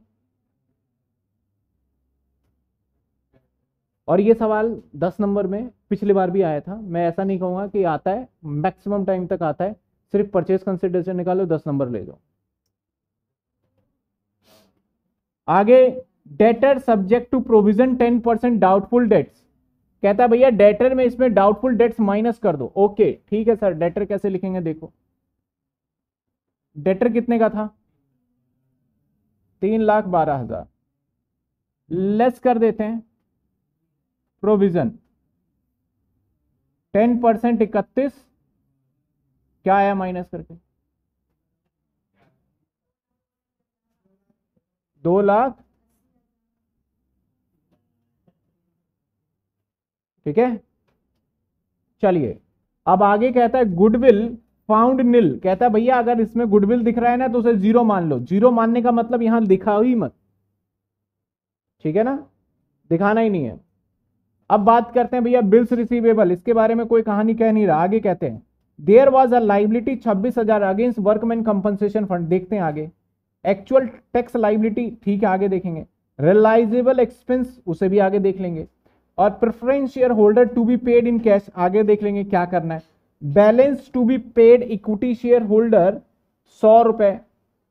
और ये सवाल दस नंबर में पिछली बार भी आया था मैं ऐसा नहीं कहूंगा कि आता है मैक्सिमम टाइम तक आता है सिर्फ परचेज कंसिडरेशन निकालो दस नंबर ले जाओ आगे debtor subject to provision ten percent doubtful debts कहता है भैया डेटर में इसमें डाउटफुल डेट्स माइनस कर दो ओके ठीक है सर डेटर कैसे लिखेंगे देखो डेटर कितने का था तीन लाख बारह हजार लेस कर देते हैं प्रोविजन टेन परसेंट इकतीस क्या आया माइनस करके दो लाख ठीक है चलिए अब आगे कहता है गुडविल फाउंड निल कहता है भैया अगर इसमें गुडविल दिख रहा है ना तो उसे जीरो मान लो जीरो मानने का मतलब यहां दिखा ही मत ठीक है ना दिखाना ही नहीं है अब बात करते हैं भैया बिल्स रिसीवेबल इसके बारे में कोई कहानी कह नहीं रहा आगे कहते हैं देयर वॉज अ लाइबिलिटी छब्बीस हजार अगेंस्ट वर्कमैन कंपनसेशन फंड देखते हैं आगे एक्चुअल टैक्स लाइबिलिटी ठीक है आगे देखेंगे रिलाइजेबल एक्सपेंस उसे भी आगे देख लेंगे और preference shareholder to be paid in cash आगे देख लेंगे क्या करना है balance to be paid equity shareholder सौ रुपए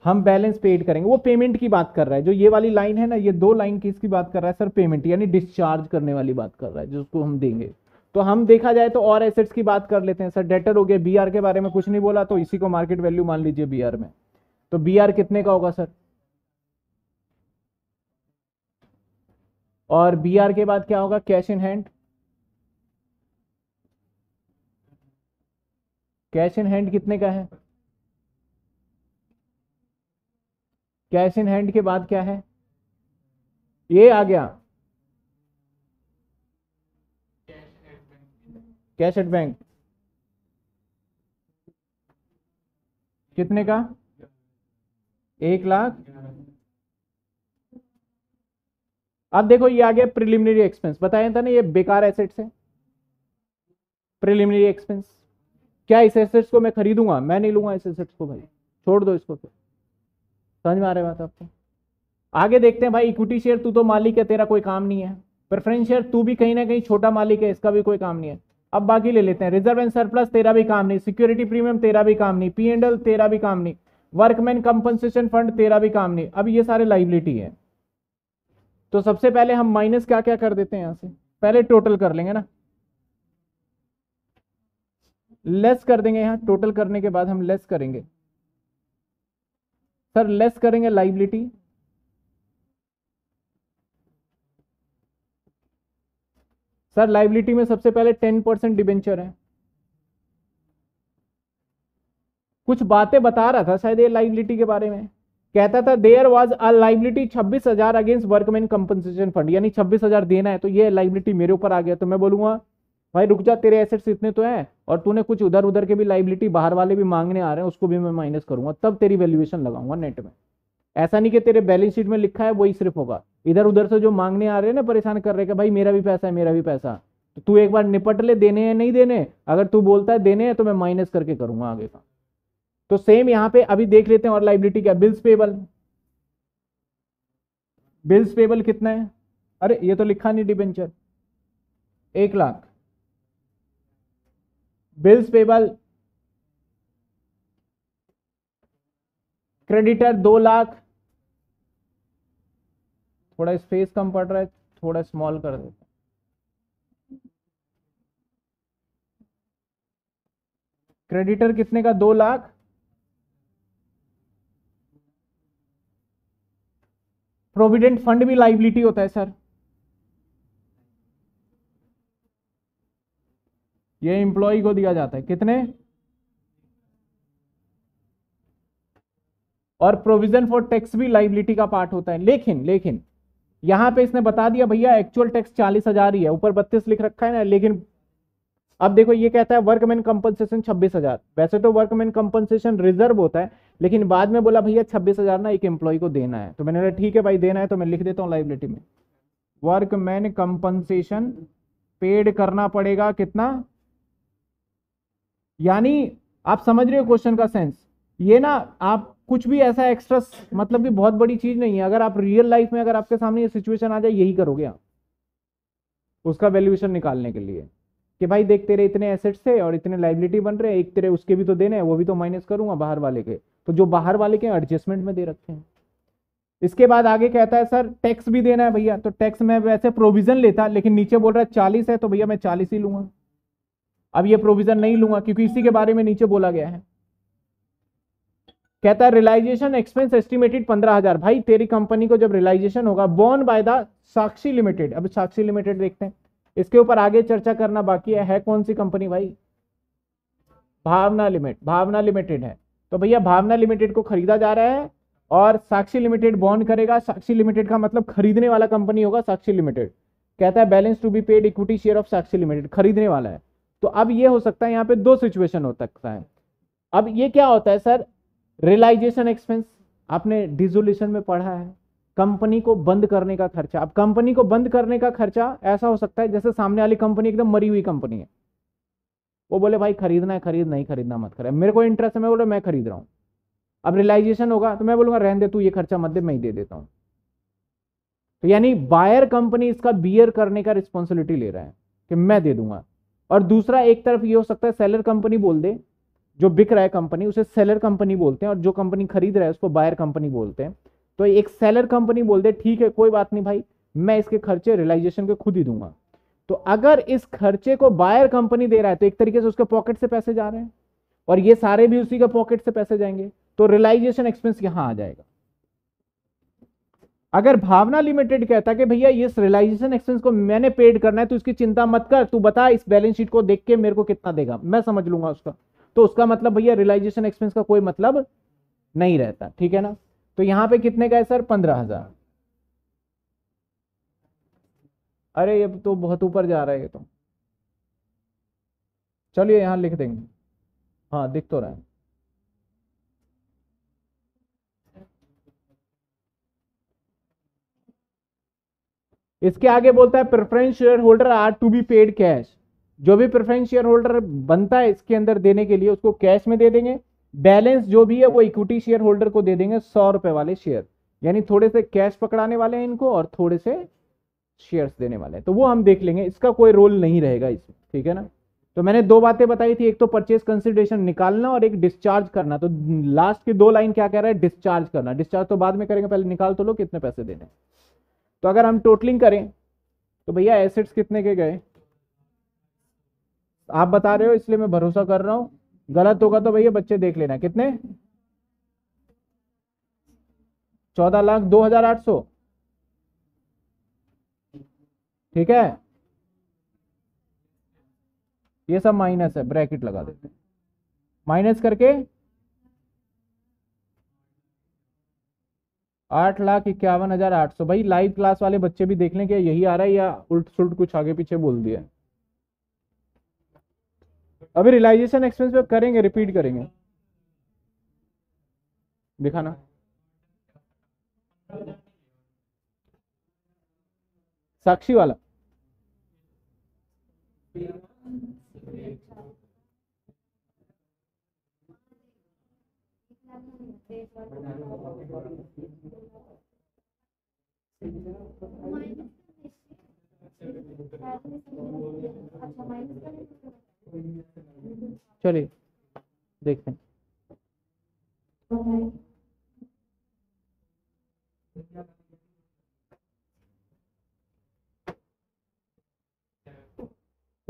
हम बैलेंस पेड करेंगे वो पेमेंट की बात कर रहा है जो ये वाली लाइन है ना ये दो लाइन किसकी बात कर रहा है सर पेमेंट यानी डिस्चार्ज करने वाली बात कर रहा है जिसको हम देंगे तो हम देखा जाए तो और एसेट्स की बात कर लेते हैं सर डेटर हो गया बीआर के बारे में कुछ नहीं बोला तो इसी को मार्केट वैल्यू मान लीजिए बीआर में तो बी आर कितने का होगा सर और बी आर के बाद क्या होगा cash in hand cash in hand कितने का है कैश इन हैंड के बाद क्या है ये आ गया कैश एट बैंक कितने का एक लाख अब देखो ये आ गया प्रिलिमिनरी एक्सपेंस बताया था ना ये बेकार एसेट्स है प्रिलिमिनरी एक्सपेंस क्या इस एसेट्स को मैं खरीदूंगा मैं नहीं लूंगा इस एसेट्स को भाई छोड़ दो इसको समझ में आ रहे बात आपको आगे देखते हैं भाई इक्विटी शेयर तू तो मालिक है तेरा कोई काम नहीं है प्रेफरेंस शेयर तू भी कहीं ना कहीं छोटा मालिक है इसका भी कोई काम नहीं है अब बाकी ले लेते हैं रिजर्व एंड सरप्लस तेरा भी काम नहीं सिक्योरिटी प्रीमियम तेरा भी काम नहीं पी एंडल तेरा भी काम नहीं वर्कमैन कंपनसेशन फंड तेरा भी काम नहीं अब ये सारे लाइबिलिटी है तो सबसे पहले हम माइनस क्या क्या कर देते हैं यहां से पहले टोटल कर लेंगे ना लेस कर देंगे यहां टोटल करने के बाद हम लेस करेंगे सर लेस करेंगे लाइबिलिटी सर लाइबिलिटी में सबसे पहले टेन परसेंट डिबेंचर है कुछ बातें बता रहा था शायद ये लाइबिलिटी के बारे में कहता था देयर वॉज अ लाइबिलिटी छब्बीस हजार अगेंस्ट वर्कमैन कंपनसेशन फंड यानी छब्बीस हजार देना है तो ये लाइबिलिटी मेरे ऊपर आ गया तो मैं बोलूंगा भाई रुक जा तेरे एसेट्स इतने तो हैं और तूने कुछ उधर उधर के भी लाइबिलिटी बाहर वाले भी मांगने आ रहे हैं उसको भी मैं माइनस करूंगा तब तेरी वैल्यूएशन लगाऊंगा नेट में ऐसा नहीं कि तेरे बैलेंस शीट में लिखा है वही सिर्फ होगा इधर उधर से जो मांगने आ रहे हैं ना परेशान कर रहे हैं भाई मेरा भी पैसा है मेरा भी पैसा तो तू एक बार निपट ले देने हैं नहीं देने अगर तू बोलता है देने हैं तो मैं माइनस करके करूंगा आगे का तो सेम यहां पे अभी देख लेते हैं और लाइबिलिटी क्या बिल्स पेबल बिल्स पेबल कितना है अरे ये तो लिखा नहीं डिबेंचर एक लाख बिल्स पेबल क्रेडिटर दो लाख थोड़ा स्पेस कम पड़ रहा है थोड़ा स्मॉल कर देते क्रेडिटर कितने का दो लाख प्रोविडेंट फंड भी लाइबिलिटी होता है सर ये एम्प्लॉय को दिया जाता है कितने और प्रोविजन फॉर टैक्स भी लाइबिलिटी का पार्ट होता है लेकिन लेकिन यहां पे इसने बता दिया भैया एक्चुअल टैक्स चालीस हजार ही है ऊपर बत्तीस लिख रखा है ना लेकिन अब देखो ये कहता है वर्कमैन कंपनसेशन छब्बीस हजार वैसे तो वर्कमैन कंपनसेशन रिजर्व होता है लेकिन बाद में बोला भैया छब्बीस हजार ना एक एम्प्लॉय को देना है तो मैंने बोला ठीक है भाई देना है तो मैं लिख देता हूँ लाइबिलिटी में वर्कमैन कंपनसेशन पेड करना पड़ेगा कितना यानी आप समझ रहे हो क्वेश्चन का सेंस ये ना आप कुछ भी ऐसा एक्स्ट्रा मतलब कि बहुत बड़ी चीज नहीं है अगर आप रियल लाइफ में अगर आपके सामने ये सिचुएशन आ जाए यही करोगे आप उसका वैल्यूएशन निकालने के लिए कि भाई देख तेरे इतने एसेट्स थे और इतने लाइबिलिटी बन रहे हैं एक तेरे उसके भी तो देने हैं वो भी तो माइनस करूंगा बाहर वाले के तो जो बाहर वाले के एडजस्टमेंट में दे रखे हैं इसके बाद आगे कहता है सर टैक्स भी देना है भैया तो टैक्स में वैसे प्रोविजन लेता लेकिन नीचे बोल रहा है चालीस है तो भैया मैं चालीस ही लूंगा अब ये प्रोविजन नहीं लूंगा क्योंकि इसी के बारे में नीचे बोला गया है कहता है रिलाइजेशन एक्सपेंस एस्टिमेटेड पंद्रह हजार भाई तेरी कंपनी को जब रिलाइजेशन होगा borne by the Sakshi limited अब साक्षी लिमिटेड देखते हैं इसके ऊपर आगे चर्चा करना बाकी है, है कौन सी कंपनी भाई भावना लिमिट भावना लिमिटेड है तो भैया भावना लिमिटेड को खरीदा जा रहा है और साक्षी लिमिटेड बॉन्ड करेगा साक्षी लिमिटेड का मतलब खरीदने वाला कंपनी होगा साक्षी लिमिटेड कहता है balance to be paid equity share of Sakshi limited खरीदने वाला है तो अब ये हो सकता है यहाँ पे दो सिचुएशन हो सकता है अब ये क्या होता है सर रियलाइजेशन एक्सपेंस आपने डिजोल्यूशन में पढ़ा है कंपनी को बंद करने का खर्चा अब कंपनी को बंद करने का खर्चा ऐसा हो सकता है जैसे सामने वाली कंपनी एकदम मरी हुई कंपनी है वो बोले भाई खरीदना है खरीद नहीं खरीदना मत करे मेरे को इंटरेस्ट है मैं बोले मैं खरीद रहा हूँ अब रियलाइजेशन होगा तो मैं बोलूंगा रहने दे तू ये खर्चा मत दे मैं ही दे देता हूँ तो यानी बायर कंपनी इसका बियर करने का रिस्पॉन्सिबिलिटी ले रहा है कि मैं दे दूंगा और दूसरा एक तरफ ये हो सकता है सेलर कंपनी बोल दे जो बिक रहा है कंपनी उसे सेलर कंपनी बोलते हैं और जो कंपनी खरीद रहा है उसको बायर कंपनी बोलते हैं तो एक सेलर कंपनी बोल दे ठीक है कोई बात नहीं भाई मैं इसके खर्चे रियलाइजेशन के खुद ही दूंगा तो अगर इस खर्चे को बायर कंपनी दे रहा है तो एक तरीके से उसके पॉकेट से पैसे जा रहे हैं और ये सारे भी उसी के पॉकेट से पैसे जाएंगे तो रियलाइजेशन एक्सपेंस यहां आ जाएगा अगर भावना लिमिटेड कहता कि भैया ये रियलाइजेशन एक्सपेंस को मैंने पेड करना है तो इसकी चिंता मत कर तू बता इस बैलेंस शीट को देख के मेरे को कितना देगा मैं समझ लूंगा उसका तो उसका मतलब भैया रियलाइजेशन एक्सपेंस का कोई मतलब नहीं रहता ठीक है ना तो यहां पे कितने का है सर पंद्रह हजार अरे ये तो बहुत ऊपर जा रहा है ये तो चलिए यहां लिख देंगे हाँ दिख तो रहा है इसके आगे बोलता है preference shareholder are to be paid cash जो भी प्रेफरेंस शेयर होल्डर बनता है इसके अंदर देने के लिए उसको कैश में दे देंगे बैलेंस जो भी है वो इक्विटी शेयर होल्डर को दे देंगे सौ रुपए वाले शेयर यानी थोड़े से कैश पकड़ाने वाले हैं इनको और थोड़े से शेयर्स देने वाले हैं तो वो हम देख लेंगे इसका कोई रोल नहीं रहेगा इसमें ठीक है ना तो मैंने दो बातें बताई थी एक तो परचेज कंसिडरेशन निकालना और एक डिस्चार्ज करना तो लास्ट की दो लाइन क्या कह रहा है डिस्चार्ज करना डिस्चार्ज तो बाद में करेंगे पहले निकाल तो लो कितने पैसे देने तो अगर हम टोटलिंग करें तो भैया एसेट्स कितने के गए आप बता रहे हो इसलिए मैं भरोसा कर रहा हूं गलत होगा तो भैया बच्चे देख लेना कितने चौदह लाख दो हजार आठ सौ ठीक है ये सब माइनस है ब्रैकेट लगा देते माइनस करके आठ लाख इक्यावन हजार आठ सौ भाई लाइव क्लास वाले बच्चे भी देख लें कि यही आ रहा है या उल्ट सुल्ट कुछ आगे पीछे बोल दिया अभी रियलाइजेशन एक्सपेंस पे करेंगे रिपीट करेंगे दिखाना साक्षी वाला देखते हैं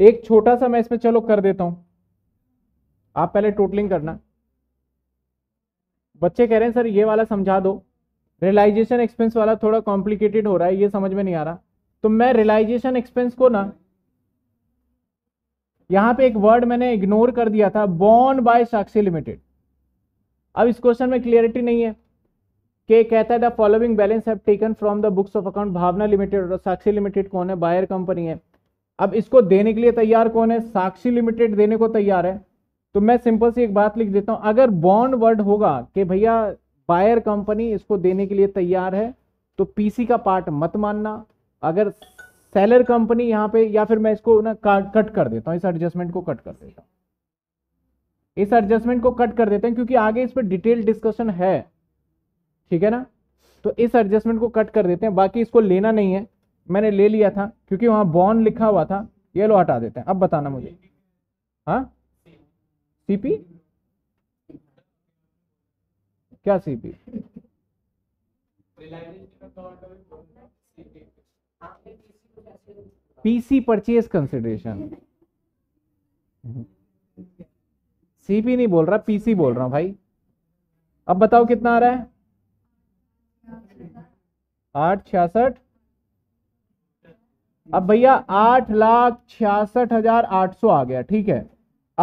एक छोटा सा मैं इसमें चलो कर देता हूं आप पहले टोटलिंग करना बच्चे कह रहे हैं सर ये वाला समझा दो रियलाइजेशन एक्सपेंस वाला थोड़ा कॉम्प्लिकेटेड हो रहा है ये समझ में नहीं आ रहा तो मैं रियलाइजेशन एक्सपेंस को ना यहां पे एक वर्ड मैंने इग्नोर कर दिया था बॉर्न बाय साक्षी लिमिटेड अब इस क्वेश्चन में क्लियरिटी नहीं है के कहता है the following balance have taken from the books of account Bhavna limited और साक्षी लिमिटेड कौन है बायर कंपनी है अब इसको देने के लिए तैयार कौन है साक्षी लिमिटेड देने को तैयार है तो मैं सिंपल सी एक बात लिख देता हूं अगर बॉन्ड वर्ड होगा कि भैया बायर कंपनी इसको देने के लिए तैयार है तो पीसी का पार्ट मत मानना अगर सेलर कंपनी यहां पे या फिर मैं इसको ना कट कर देता हूं इस एडजस्टमेंट को कट कर देता हूं इस एडजस्टमेंट को कट कर देते हैं क्योंकि आगे इस पर डिटेल डिस्कशन है ठीक है ना तो इस एडजस्टमेंट को कट कर देते हैं बाकी इसको लेना नहीं है मैंने ले लिया था क्योंकि वहां बॉन्ड लिखा हुआ था ये लो हटा देते हैं अब बताना मुझे हाँ सीपी क्या CP PC purchase consideration CP नहीं बोल रहा पीसी बोल रहा हूं भाई अब बताओ कितना आ रहा है आठ छियासठ अब भैया आठ लाख छियासठ हजार आठ सौ आ गया ठीक है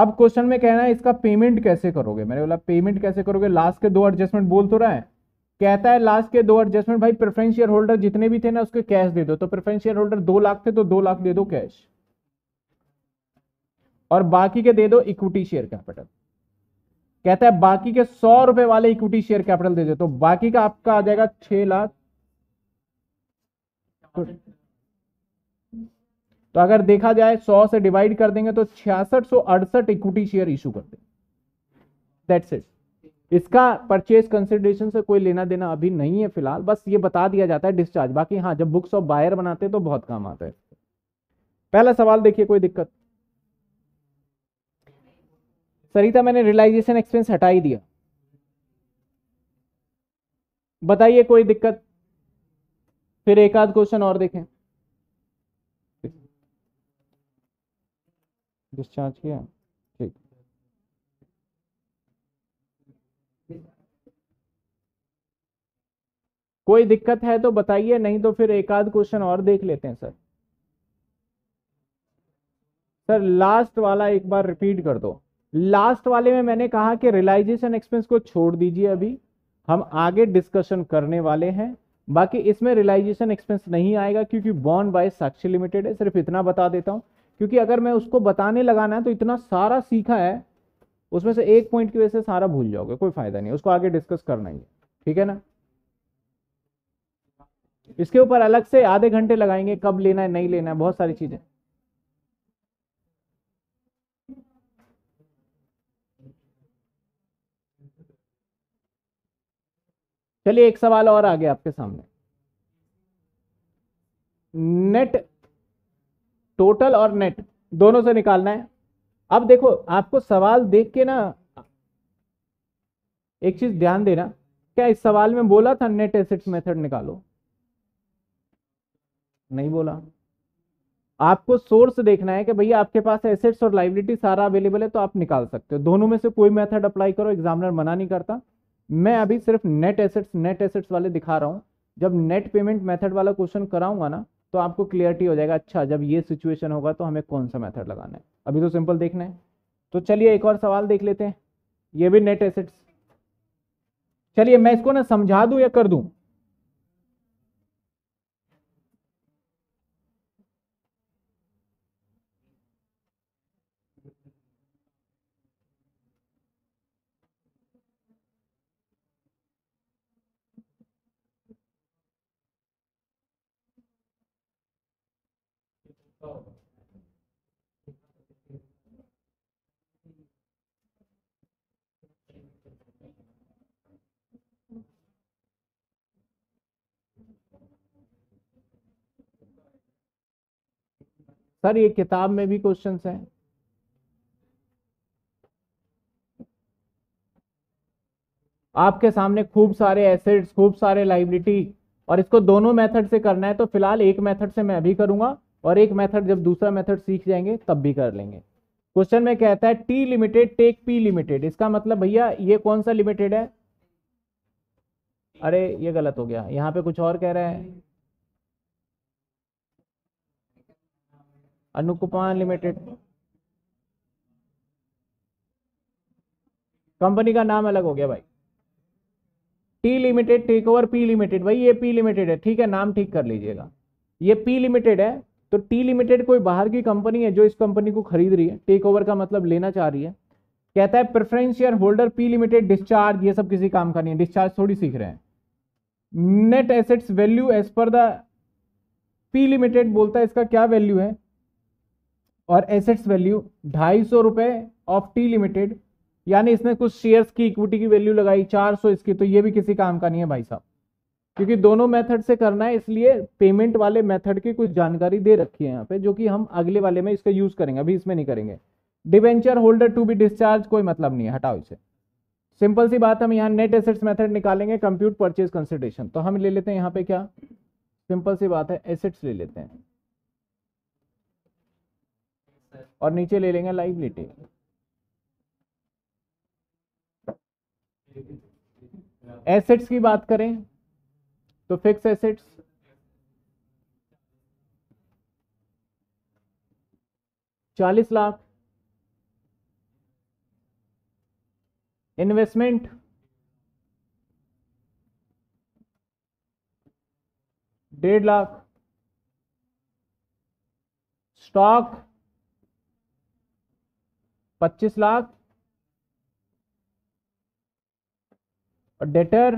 अब क्वेश्चन में कहना है इसका पेमेंट कैसे करोगे मैंने बोला पेमेंट कैसे करोगे लास्ट के दो एडजस्टमेंट बोल तो रहा है कहता है लास्ट के दो एडजस्टमेंट भाई प्रेफरेंस शेयर होल्डर जितने भी थे ना उसके कैश दे दो तो प्रेफरेंस शेयर होल्डर दो लाख थे तो दो लाख दे दो कैश और बाकी के दे दो इक्विटी शेयर कैपिटल कहता है बाकी के सौ रुपए वाले इक्विटी शेयर कैपिटल दे दो तो बाकी का आपका आ जाएगा छह लाख तो, तो अगर देखा जाए सौ से डिवाइड कर देंगे तो छियासठ सौ अड़सठ इक्विटी शेयर इशू कर देंगे दैट्स इट इसका परचेज कंसिडरेशन से कोई लेना देना अभी नहीं है फिलहाल बस ये बता दिया जाता है डिस्चार्ज बाकी हाँ जब बुक्स ऑफ बायर बनाते हैं तो बहुत काम आता है पहला सवाल देखिए कोई दिक्कत सरिता मैंने रियलाइजेशन एक्सपेंस हटा ही दिया बताइए कोई दिक्कत फिर एक आध क्वेश्चन और देखें डिस्चार्ज किया कोई दिक्कत है तो बताइए नहीं तो फिर एक आध क्वेश्चन और देख लेते हैं सर सर लास्ट वाला एक बार रिपीट कर दो लास्ट वाले में मैंने कहा कि रिलाइजेशन एक्सपेंस को छोड़ दीजिए अभी हम आगे डिस्कशन करने वाले हैं बाकी इसमें रिलाइजेशन एक्सपेंस नहीं आएगा क्योंकि बॉन्ड बाय साक्षी लिमिटेड है सिर्फ इतना बता देता हूं क्योंकि अगर मैं उसको बताने लगाना है तो इतना सारा सीखा है उसमें से एक पॉइंट की वजह से सारा भूल जाओगे कोई फायदा नहीं उसको आगे डिस्कस करना ही है ठीक है ना इसके ऊपर अलग से आधे घंटे लगाएंगे कब लेना है नहीं लेना है बहुत सारी चीजें चलिए एक सवाल और आ गया आपके सामने नेट टोटल और नेट दोनों से निकालना है अब देखो आपको सवाल देख के ना एक चीज ध्यान देना क्या इस सवाल में बोला था नेट एसेट्स मेथड निकालो नहीं बोला आपको सोर्स देखना है कि भैया आपके पास एसेट्स और लाइबिलिटी सारा अवेलेबल है तो आप निकाल सकते हो दोनों में से कोई मेथड अप्लाई करो एग्जामिनर मना नहीं करता मैं अभी सिर्फ नेट एसेट्स नेट एसेट्स वाले दिखा रहा हूँ जब नेट पेमेंट मेथड वाला क्वेश्चन कराऊंगा ना तो आपको क्लियरिटी हो जाएगा अच्छा जब ये सिचुएशन होगा तो हमें कौन सा मेथड लगाना है अभी तो सिंपल देखना है तो चलिए एक और सवाल देख लेते हैं ये भी नेट एसेट्स चलिए मैं इसको ना समझा दूं या कर दूं सर ये किताब में भी क्वेश्चंस हैं आपके सामने खूब सारे एसेट्स खूब सारे लाइबिलिटी और इसको दोनों मेथड से करना है तो फिलहाल एक मेथड से मैं अभी करूंगा और एक मेथड जब दूसरा मेथड सीख जाएंगे तब भी कर लेंगे क्वेश्चन में कहता है T limited take P limited इसका मतलब भैया ये कौन सा लिमिटेड है अरे ये गलत हो गया यहाँ पे कुछ और कह रहे हैं अनुकुपान लिमिटेड कंपनी का नाम अलग हो गया भाई T limited take over P limited भाई ये पी लिमिटेड है ठीक है नाम ठीक कर लीजिएगा ये पी लिमिटेड है तो टी लिमिटेड कोई बाहर की कंपनी है जो इस कंपनी को खरीद रही है टेक ओवर का मतलब लेना चाह रही है कहता है preference shareholder P limited discharge ये सब किसी काम का नहीं है डिस्चार्ज थोड़ी सीख रहे हैं net assets value as per the P limited बोलता है इसका क्या वैल्यू है और एसेट्स वैल्यू ढाई सौ रुपये ऑफ टी लिमिटेड यानी इसने कुछ शेयर्स की इक्विटी की वैल्यू लगाई चार सौ इसकी तो ये भी किसी काम का नहीं है भाई साहब क्योंकि दोनों मेथड से करना है इसलिए पेमेंट वाले मेथड की कुछ जानकारी दे रखी है यहाँ पे जो कि हम अगले वाले में इसका यूज़ करेंगे अभी इसमें नहीं करेंगे debenture holder to be discharge कोई मतलब नहीं है हटाओ इसे सिंपल सी बात हम यहाँ नेट एसेट्स मेथड निकालेंगे कंप्यूट परचेज कंसिडरेशन तो हम ले लेते हैं यहाँ पे क्या सिंपल सी बात है एसेट्स ले लेते हैं और नीचे ले लेंगे लाइबिलिटी एसेट्स की बात करें तो फिक्स एसेट्स चालीस लाख इन्वेस्टमेंट डेढ़ लाख स्टॉक पच्चीस लाख और डेटर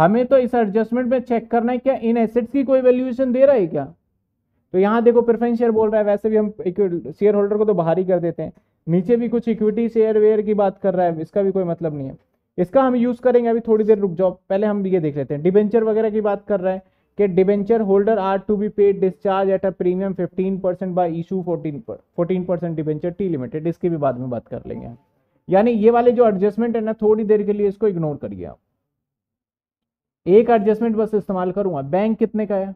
हमें तो इस एडजस्टमेंट में चेक करना है क्या इन एसेट्स की कोई वैल्यूएशन दे रहा है क्या तो यहां देखो प्रिफरेंस शेयर बोल रहा है वैसे भी हम शेयर होल्डर को तो बाहर ही कर देते हैं नीचे भी कुछ इक्विटी शेयर वेयर की बात कर रहा है इसका भी कोई मतलब नहीं है इसका हम यूज करेंगे अभी थोड़ी देर रुक जाओ पहले हम ये देख लेते हैं डिबेंचर वगैरह की बात कर रहा है के debenture holder are to be paid discharge at a premium 15 percent by issue 14 पर 14 परसेंट डिबेंचर टी लिमिटेड इसकी भी बाद में बात कर लेंगे यानी ये वाले जो एडजस्टमेंट है ना थोड़ी देर के लिए इसको इग्नोर करिए आप एक एडजस्टमेंट बस इस्तेमाल करूंगा बैंक कितने का है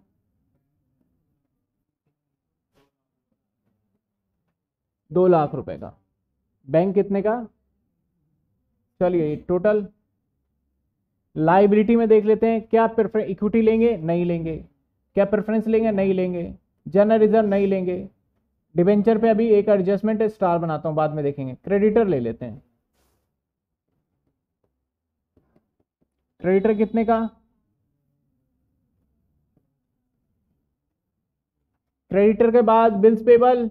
दो लाख रुपए का बैंक कितने का चलिए टोटल लाइबिलिटी में देख लेते हैं क्या प्रेफरेंस इक्विटी लेंगे नहीं लेंगे क्या प्रेफरेंस लेंगे नहीं लेंगे जनरल रिजर्व नहीं लेंगे डिवेंचर पे अभी एक एडजस्टमेंट स्टार बनाता हूं बाद में देखेंगे क्रेडिटर ले लेते हैं क्रेडिटर कितने का क्रेडिटर के बाद bills payable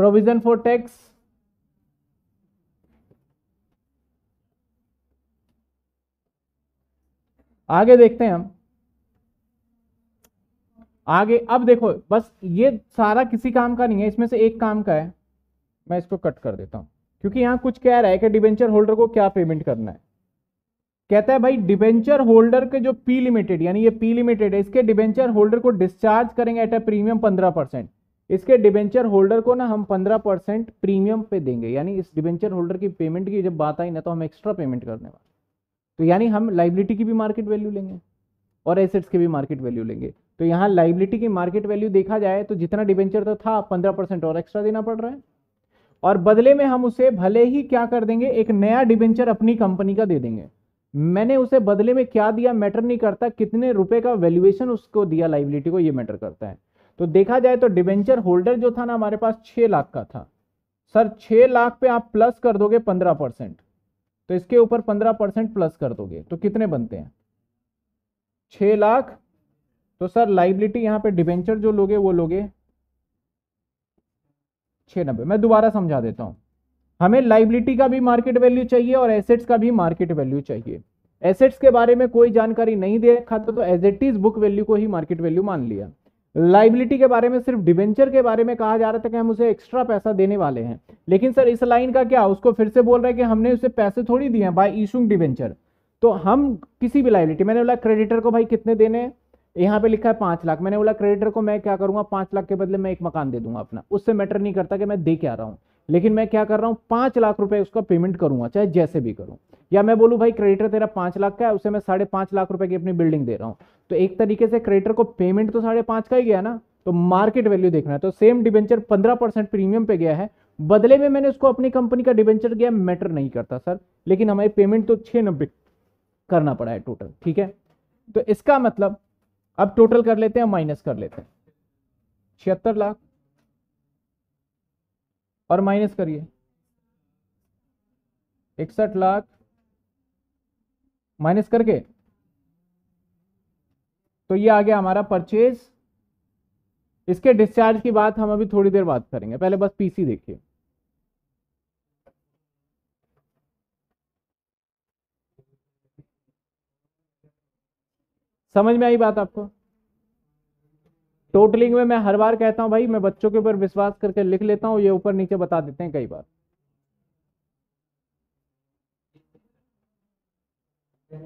provision for tax आगे देखते हैं हम आगे अब देखो बस ये सारा किसी काम का नहीं है इसमें से एक काम का है मैं इसको कट कर देता हूँ क्योंकि यहां कुछ कह रहा है कि डिबेंचर होल्डर को क्या पेमेंट करना है कहता है भाई डिबेंचर होल्डर के जो पी लिमिटेड यानी ये पी लिमिटेड है इसके डिबेंचर होल्डर को डिस्चार्ज करेंगे एट ए प्रीमियम पंद्रह परसेंट इसके डिबेंचर होल्डर को ना हम पंद्रह परसेंट प्रीमियम पे देंगे यानी इस डिबेंचर होल्डर की पेमेंट की जब बात आई ना तो हम एक्स्ट्रा पेमेंट करने वाले तो यानी हम लाइबिलिटी की भी मार्केट वैल्यू लेंगे और एसेट्स की भी मार्केट वैल्यू लेंगे तो यहाँ लाइबिलिटी की मार्केट वैल्यू देखा जाए तो जितना डिबेंचर तो था पंद्रह परसेंट और एक्स्ट्रा देना पड़ रहा है और बदले में हम उसे भले ही क्या कर देंगे एक नया डिबेंचर अपनी कंपनी का दे देंगे मैंने उसे बदले में क्या दिया मैटर नहीं करता कितने रुपए का वैल्यूएशन उसको दिया लाइबिलिटी को ये मैटर करता है तो देखा जाए तो डिबेंचर होल्डर जो था ना हमारे पास छः लाख का था सर छः लाख पे आप प्लस कर दोगे पंद्रह परसेंट तो इसके ऊपर पंद्रह परसेंट प्लस कर दोगे तो कितने बनते हैं छ लाख तो सर लाइबिलिटी यहां पे डिबेंचर जो लोगे वो लोगे छे नब्बे मैं दोबारा समझा देता हूं हमें लाइबिलिटी का भी मार्केट वैल्यू चाहिए और एसेट्स का भी मार्केट वैल्यू चाहिए एसेट्स के बारे में कोई जानकारी नहीं दे रखा था तो as it is book value को ही मार्केट वैल्यू मान लिया लाइबिलिटी के बारे में सिर्फ डिवेंचर के बारे में कहा जा रहा था कि हम उसे एक्स्ट्रा पैसा देने वाले हैं लेकिन सर इस लाइन का क्या उसको फिर से बोल रहे हैं कि हमने उसे पैसे थोड़ी दिए हैं बाय इशूंग डिवेंचर तो हम किसी भी लाइबिलिटी मैंने बोला क्रेडिटर को भाई कितने देने हैं यहाँ पे लिखा है पांच लाख मैंने बोला क्रेडिटर को मैं क्या करूंगा पांच लाख के बदले मैं एक मकान दे दूंगा अपना उससे मैटर नहीं करता कि मैं दे क्या रहा हूँ लेकिन मैं क्या कर रहा हूँ पांच लाख रुपए उसका पेमेंट करूंगा चाहे जैसे भी करूँ या मैं बोलूँ भाई क्रेडिटर तेरा पाँच लाख का है उसे मैं साढ़े पाँच लाख रुपए की अपनी बिल्डिंग दे रहा हूँ तो एक तरीके से क्रेडिटर को पेमेंट तो साढ़े पाँच का ही गया ना तो मार्केट वैल्यू देखना है तो सेम डिबेंचर पंद्रह परसेंट प्रीमियम पे गया है बदले में मैंने उसको अपनी कंपनी का डिबेंचर गया मैटर नहीं करता सर लेकिन हमारी पेमेंट तो छः नब्बे करना पड़ा है टोटल ठीक है तो इसका मतलब अब टोटल कर लेते हैं माइनस कर लेते हैं छिहत्तर लाख और माइनस करिए इकसठ लाख माइनस करके तो ये आ गया हमारा परचेज इसके डिस्चार्ज की बात हम अभी थोड़ी देर बात करेंगे पहले बस पीसी देखिए समझ में आई बात आपको टोटलिंग में मैं हर बार कहता हूं भाई मैं बच्चों के ऊपर विश्वास करके लिख लेता हूं ये ऊपर नीचे बता देते हैं कई बार समझ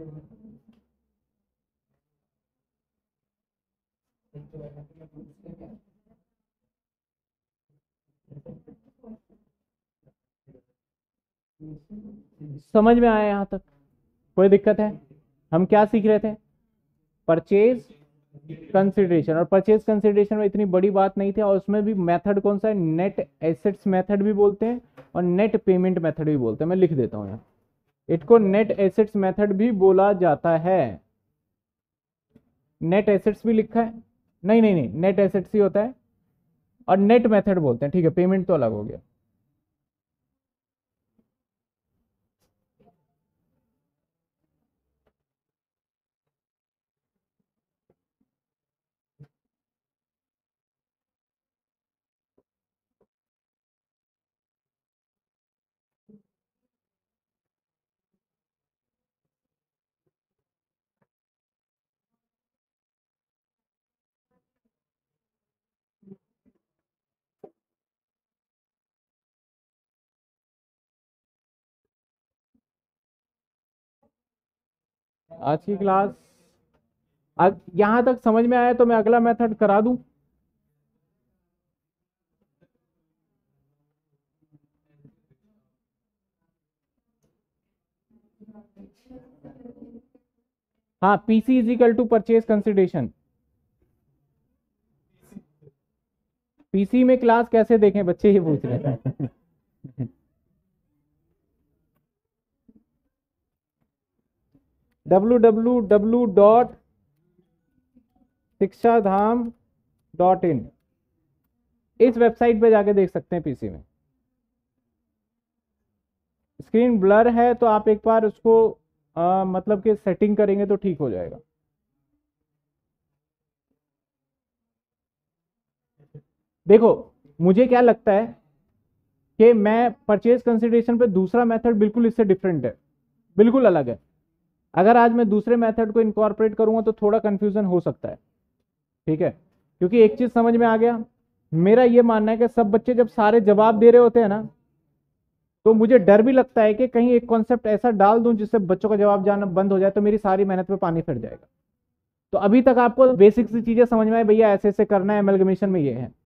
में आया यहां तक कोई दिक्कत है हम क्या सीख रहे थे परचेज कंसिडरेशन और परचेज कंसिडरेशन में इतनी बड़ी बात नहीं थी और उसमें भी मेथड कौन सा है नेट एसेट्स मेथड भी बोलते हैं और नेट पेमेंट मेथड भी बोलते हैं मैं लिख देता हूं यहां इसको नेट एसेट्स मेथड भी बोला जाता है नेट एसेट्स भी लिखा है नहीं नहीं नहीं नेट एसेट्स ही होता है और नेट मेथड बोलते हैं ठीक है पेमेंट तो अलग हो गया आज की क्लास यहां तक समझ में आया तो मैं अगला मेथड करा दूं हाँ PC is equal to purchase consideration PC में क्लास कैसे देखें बच्चे ये पूछ रहे हैं डब्लू डब्लू डब्लू डॉट शिक्षा धाम डॉट इन इस वेबसाइट पे जाके देख सकते हैं पीसी में स्क्रीन ब्लर है तो आप एक बार उसको आ, मतलब कि सेटिंग करेंगे तो ठीक हो जाएगा देखो मुझे क्या लगता है कि मैं परचेज कंसिडरेशन पे दूसरा मेथड बिल्कुल इससे डिफरेंट है बिल्कुल अलग है अगर आज मैं दूसरे मेथड को इनकॉर्पोरेट करूंगा तो थोड़ा कंफ्यूजन हो सकता है ठीक है क्योंकि एक चीज समझ में आ गया मेरा ये मानना है कि सब बच्चे जब सारे जवाब दे रहे होते हैं ना तो मुझे डर भी लगता है कि कहीं एक कॉन्सेप्ट ऐसा डाल दूं जिससे बच्चों का जवाब जाना बंद हो जाए तो मेरी सारी मेहनत में पानी फिर जाएगा तो अभी तक आपको बेसिक सी चीजें समझ में आए भैया ऐसे ऐसे करना है एमलगमेशन में ये है